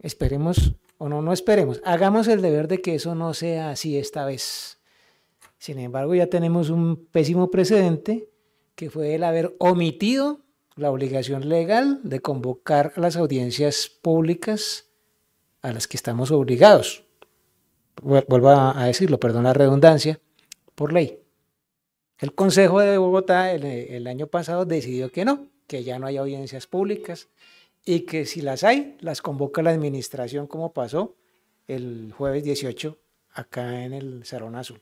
Esperemos, o no, no esperemos, hagamos el deber de que eso no sea así esta vez. Sin embargo, ya tenemos un pésimo precedente que fue el haber omitido la obligación legal de convocar a las audiencias públicas a las que estamos obligados. Vuelvo a decirlo, perdón la redundancia, por ley. El Consejo de Bogotá el, año pasado decidió que no, que ya no hay audiencias públicas y que si las hay, las convoca la administración como pasó el jueves 18 acá en el Salón Azul.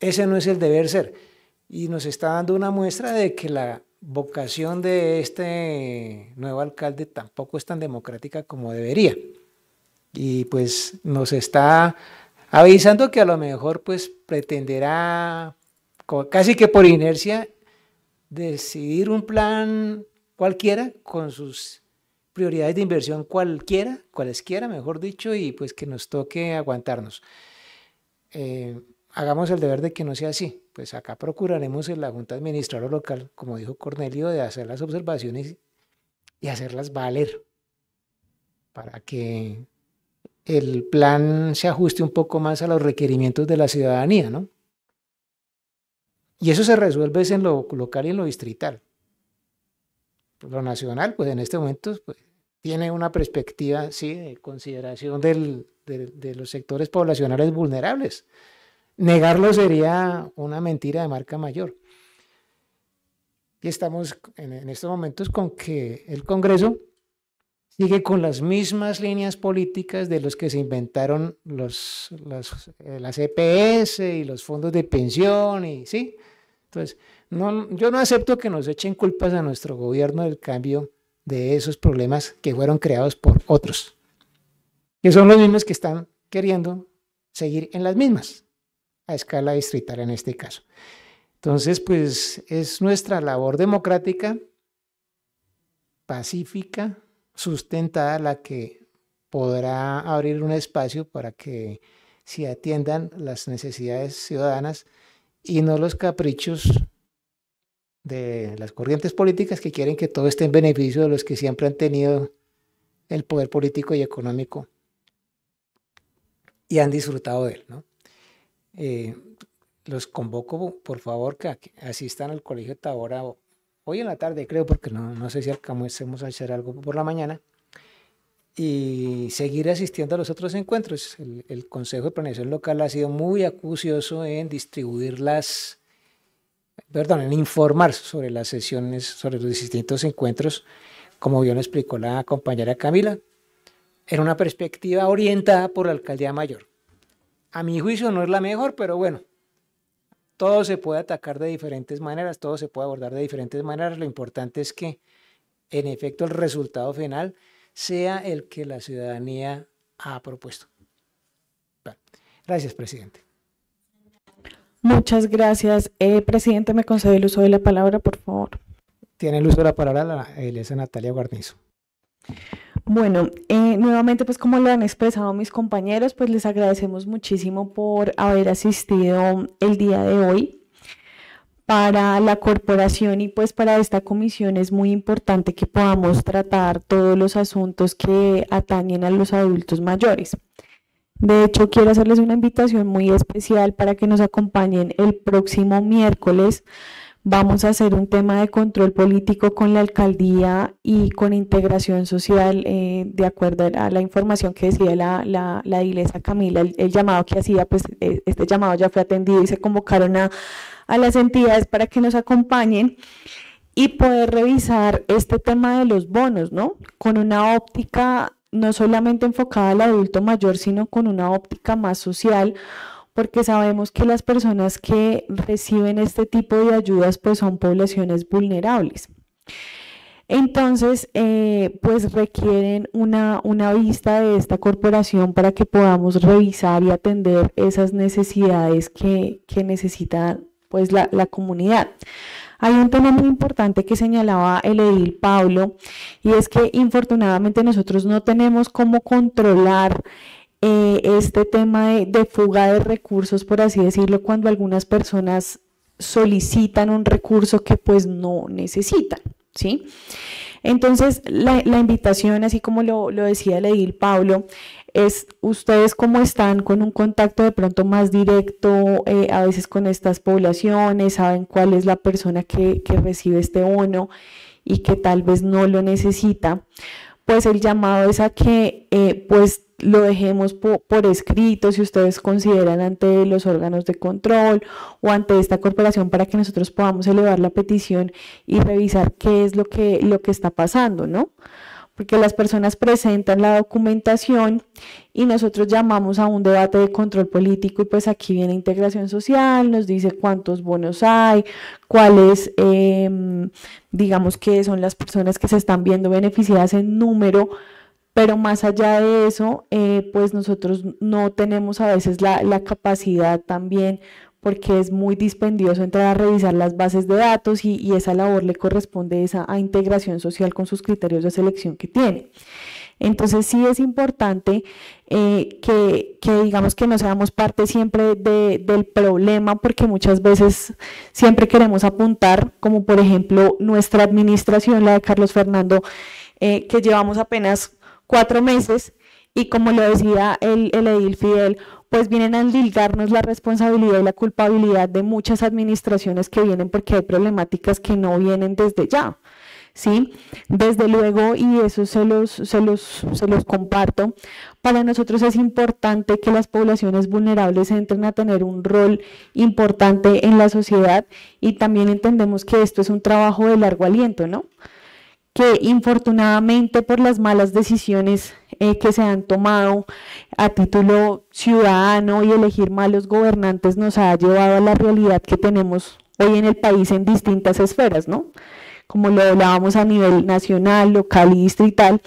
Ese no es el deber ser. Y nos está dando una muestra de que la vocación de este nuevo alcalde tampoco es tan democrática como debería. Y pues nos está avisando que a lo mejor pues pretenderá casi que por inercia decidir un plan cualquiera con sus prioridades de inversión cualquiera, cualesquiera, mejor dicho, y pues que nos toque aguantarnos. Eh, hagamos el deber de que no sea así. Pues acá procuraremos en la Junta Administradora Local, como dijo Cornelio, de hacer las observaciones y hacerlas valer para que el plan se ajuste un poco más a los requerimientos de la ciudadanía, Y eso se resuelve en lo local y en lo distrital. Pues lo nacional, pues en este momento, pues, tiene una perspectiva, sí, de consideración de los sectores poblacionales vulnerables. Negarlo sería una mentira de marca mayor. Y estamos en, estos momentos con que el Congreso sigue con las mismas líneas políticas de los que se inventaron eh, las EPS y los fondos de pensión y sí. Entonces, yo no acepto que nos echen culpas a nuestro gobierno del cambio de esos problemas que fueron creados por otros, que son los mismos que están queriendo seguir en las mismas a escala distrital en este caso. Entonces, pues es nuestra labor democrática, pacífica, sustentada, la que podrá abrir un espacio para que se atiendan las necesidades ciudadanas y no los caprichos de las corrientes políticas que quieren que todo esté en beneficio de los que siempre han tenido el poder político y económico y han disfrutado de él, ¿no? Eh, los convoco, por favor, que asistan al colegio Tabora hoy en la tarde, creo, porque no, no sé si alcancemos a hacer algo por la mañana. Y seguir asistiendo a los otros encuentros. El, Consejo de Planeación Local ha sido muy acucioso en distribuir las, perdón, en informar sobre las sesiones, sobre los distintos encuentros, como bien explicó la compañera Camila, en una perspectiva orientada por la alcaldía mayor a mi juicio no es la mejor, pero bueno, todo se puede atacar de diferentes maneras, todo se puede abordar de diferentes maneras. Lo importante es que, en efecto, el resultado final sea el que la ciudadanía ha propuesto. gracias, presidente. Muchas gracias. Eh, presidente, me concede el uso de la palabra, por favor. Tiene el uso de la palabra la eh, iglesia Natalia Guarnizo. Bueno, eh, nuevamente, pues como lo han expresado mis compañeros, pues les agradecemos muchísimo por haber asistido el día de hoy. Para la corporación y pues para esta comisión es muy importante que podamos tratar todos los asuntos que atañen a los adultos mayores. De hecho, quiero hacerles una invitación muy especial para que nos acompañen el próximo miércoles Vamos a hacer un tema de control político con la alcaldía y con integración social, eh, de acuerdo a la información que decía la, la, la iglesia Camila, el, llamado que hacía, pues eh, este llamado ya fue atendido y se convocaron a, a las entidades para que nos acompañen y poder revisar este tema de los bonos, ¿no? Con una óptica no solamente enfocada al adulto mayor, sino con una óptica más social porque sabemos que las personas que reciben este tipo de ayudas pues son poblaciones vulnerables. Entonces, eh, pues requieren una, vista de esta corporación para que podamos revisar y atender esas necesidades que, necesita pues la, la comunidad. Hay un tema muy importante que señalaba el edil Pablo y es que infortunadamente nosotros no tenemos cómo controlar eh, este tema de, fuga de recursos, por así decirlo, cuando algunas personas solicitan un recurso que pues no necesitan, ¿sí? Entonces, la, invitación, así como lo, decía el Pablo, es ustedes como están con un contacto de pronto más directo, eh, a veces con estas poblaciones, saben cuál es la persona que, recibe este bono y que tal vez no lo necesita, pues el llamado es a que eh, pues lo dejemos por escrito si ustedes consideran ante los órganos de control o ante esta corporación para que nosotros podamos elevar la petición y revisar qué es lo que, lo que está pasando, ¿no? Porque las personas presentan la documentación y nosotros llamamos a un debate de control político y pues aquí viene integración social, nos dice cuántos bonos hay, cuáles, em, digamos que son las personas que se están viendo beneficiadas en número, pero más allá de eso, eh, pues nosotros no tenemos a veces la, capacidad también porque es muy dispendioso entrar a revisar las bases de datos y, esa labor le corresponde esa, a integración social con sus criterios de selección que tiene. Entonces sí es importante eh, que, digamos que no seamos parte siempre del problema porque muchas veces siempre queremos apuntar, como por ejemplo nuestra administración, la de Carlos Fernando, eh, que llevamos apenas cuatro meses y como lo decía el, el edil Fidel, pues vienen a dilgarnos la responsabilidad y la culpabilidad de muchas administraciones que vienen porque hay problemáticas que no vienen desde ya. ¿sí? Desde luego, y eso se los, se, los, se los comparto, para nosotros es importante que las poblaciones vulnerables entren a tener un rol importante en la sociedad y también entendemos que esto es un trabajo de largo aliento, ¿no? que infortunadamente por las malas decisiones eh, que se han tomado a título ciudadano y elegir malos gobernantes nos ha llevado a la realidad que tenemos hoy en el país en distintas esferas, ¿no? Como lo hablábamos a nivel nacional, local y distrital,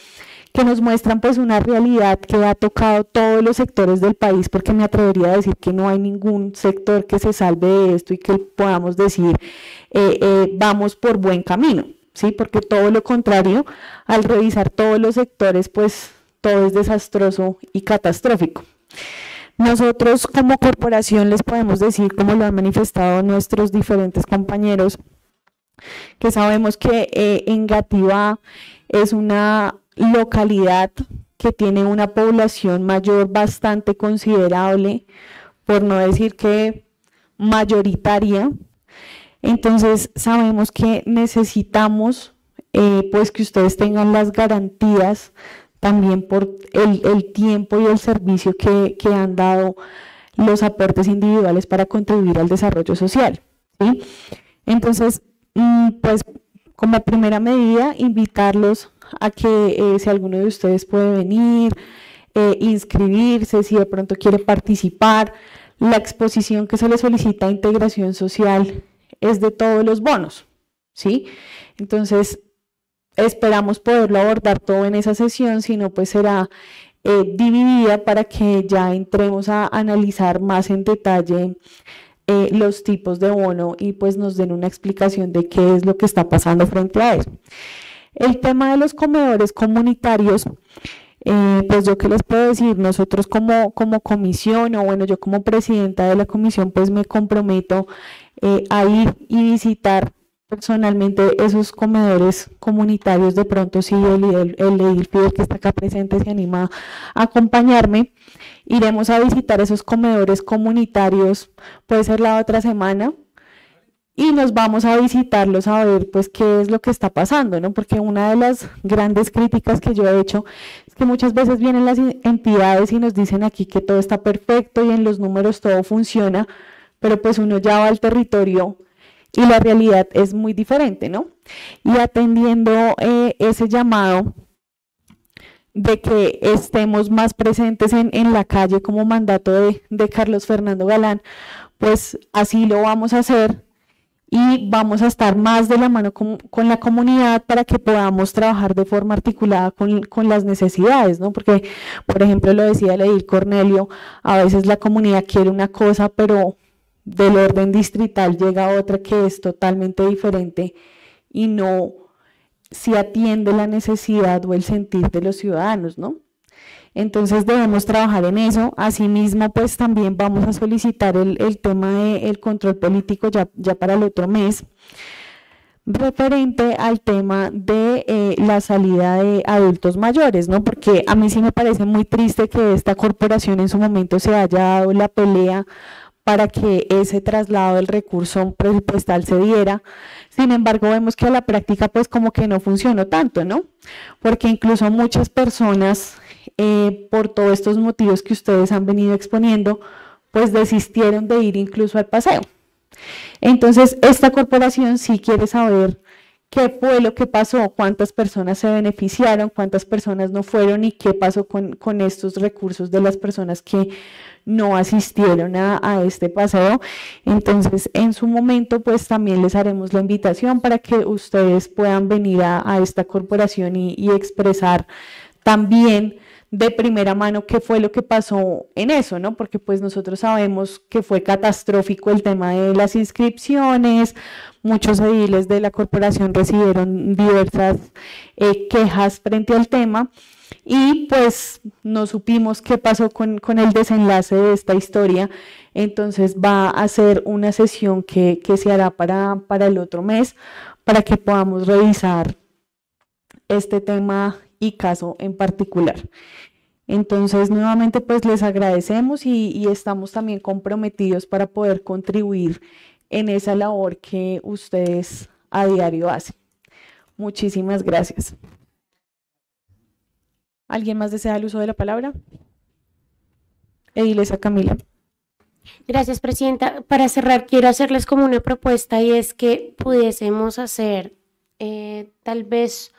que nos muestran pues una realidad que ha tocado todos los sectores del país, porque me atrevería a decir que no hay ningún sector que se salve de esto y que podamos decir eh, eh, vamos por buen camino. ¿sí? Porque todo lo contrario, al revisar todos los sectores, pues todo es desastroso y catastrófico. Nosotros como corporación les podemos decir, como lo han manifestado nuestros diferentes compañeros, que sabemos que en eh, Engativá es una localidad que tiene una población mayor bastante considerable, por no decir que mayoritaria, entonces sabemos que necesitamos eh, pues que ustedes tengan las garantías también por el, tiempo y el servicio que, han dado los aportes individuales para contribuir al desarrollo social. Entonces, mm, pues como primera medida, invitarlos a que eh, si alguno de ustedes puede venir, eh, inscribirse, si de pronto quiere participar, la exposición que se le solicita a integración social es de todos los bonos, ¿sí? Entonces, esperamos poderlo abordar todo en esa sesión, si no, pues será eh, dividida para que ya entremos a analizar más en detalle eh, los tipos de bono y pues nos den una explicación de qué es lo que está pasando frente a eso. El tema de los comedores comunitarios, eh, pues yo qué les puedo decir, nosotros como, como comisión o bueno, yo como presidenta de la comisión pues me comprometo eh, a ir y visitar personalmente esos comedores comunitarios, de pronto si el, el, que está acá presente se anima a acompañarme, iremos a visitar esos comedores comunitarios, puede ser la otra semana, y nos vamos a visitarlos a ver pues qué es lo que está pasando, ¿no? Porque una de las grandes críticas que yo he hecho es que muchas veces vienen las entidades y nos dicen aquí que todo está perfecto y en los números todo funciona, pero pues uno ya va al territorio y la realidad es muy diferente, ¿no? Y atendiendo eh, ese llamado de que estemos más presentes en, la calle como mandato de, Carlos Fernando Galán, pues así lo vamos a hacer y vamos a estar más de la mano con, la comunidad para que podamos trabajar de forma articulada con, con las necesidades, ¿no? Porque, por ejemplo, lo decía Leil Cornelio, a veces la comunidad quiere una cosa, pero del orden distrital llega otra que es totalmente diferente y no se atiende la necesidad o el sentir de los ciudadanos, ¿no? Entonces debemos trabajar en eso. Asimismo, pues también vamos a solicitar el, tema del control político ya, para el otro mes, referente al tema de eh, la salida de adultos mayores, ¿no? Porque a mí sí me parece muy triste que esta corporación en su momento se haya dado la pelea para que ese traslado del recurso presupuestal se diera. Sin embargo, vemos que a la práctica pues como que no funcionó tanto, ¿no? Porque incluso muchas personas, eh, por todos estos motivos que ustedes han venido exponiendo, pues desistieron de ir incluso al paseo. Entonces, esta corporación sí quiere saber qué fue lo que pasó, cuántas personas se beneficiaron, cuántas personas no fueron y qué pasó con, estos recursos de las personas que no asistieron a, este paseo. Entonces, en su momento, pues también les haremos la invitación para que ustedes puedan venir a, esta corporación y, y expresar también de primera mano qué fue lo que pasó en eso, ¿no? Porque pues nosotros sabemos que fue catastrófico el tema de las inscripciones, muchos ediles de la corporación recibieron diversas eh, quejas frente al tema y pues no supimos qué pasó con, el desenlace de esta historia, entonces va a ser una sesión que, se hará para, para el otro mes para que podamos revisar este tema y caso en particular. Entonces, nuevamente, pues les agradecemos y, estamos también comprometidos para poder contribuir en esa labor que ustedes a diario hacen. Muchísimas gracias. ¿Alguien más desea el uso de la palabra? Edilesa Camila. Gracias, Presidenta. Para cerrar, quiero hacerles como una propuesta y es que pudiésemos hacer eh, tal vez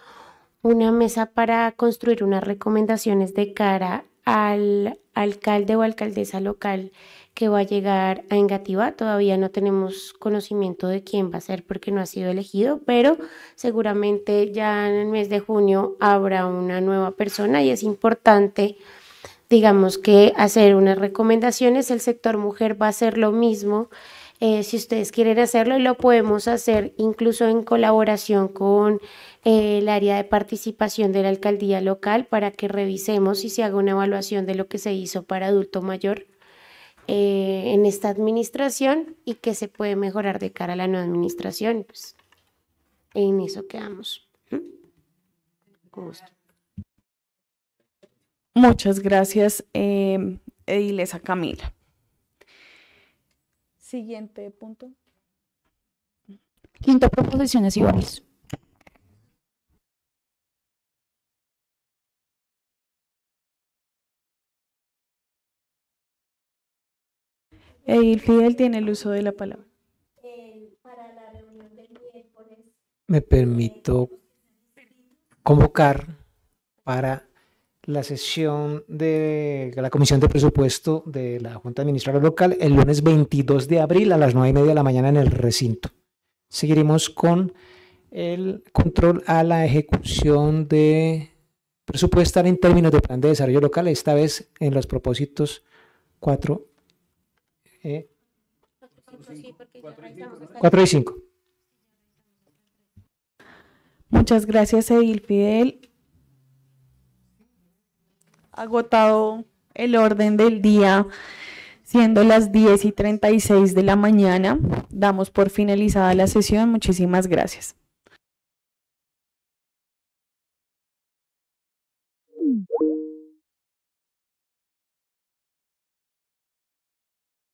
una mesa para construir unas recomendaciones de cara al alcalde o alcaldesa local que va a llegar a Engativá. Todavía no tenemos conocimiento de quién va a ser porque no ha sido elegido, pero seguramente ya en el mes de junio habrá una nueva persona y es importante, digamos, que hacer unas recomendaciones. El sector mujer va a hacer lo mismo. Eh, si ustedes quieren hacerlo, y lo podemos hacer incluso en colaboración con el área de participación de la alcaldía local para que revisemos y se haga una evaluación de lo que se hizo para adulto mayor eh, en esta administración y que se puede mejorar de cara a la nueva administración. Pues, en eso quedamos. Muchas gracias, eh, Edilesa Camila. Siguiente punto. Quinto, proposiciones iguales. E el Fidel tiene el uso de la palabra. Me permito convocar para la sesión de la Comisión de Presupuesto de la Junta Administradora Local el lunes 22 de abril a las 9 y media de la mañana en el recinto. Seguiremos con el control a la ejecución de presupuestar en términos de plan de desarrollo local, esta vez en los propósitos 4 4 eh, y 5. Muchas gracias, Edil Fidel. Agotado el orden del día, siendo las 10 y 36 de la mañana, damos por finalizada la sesión. Muchísimas gracias.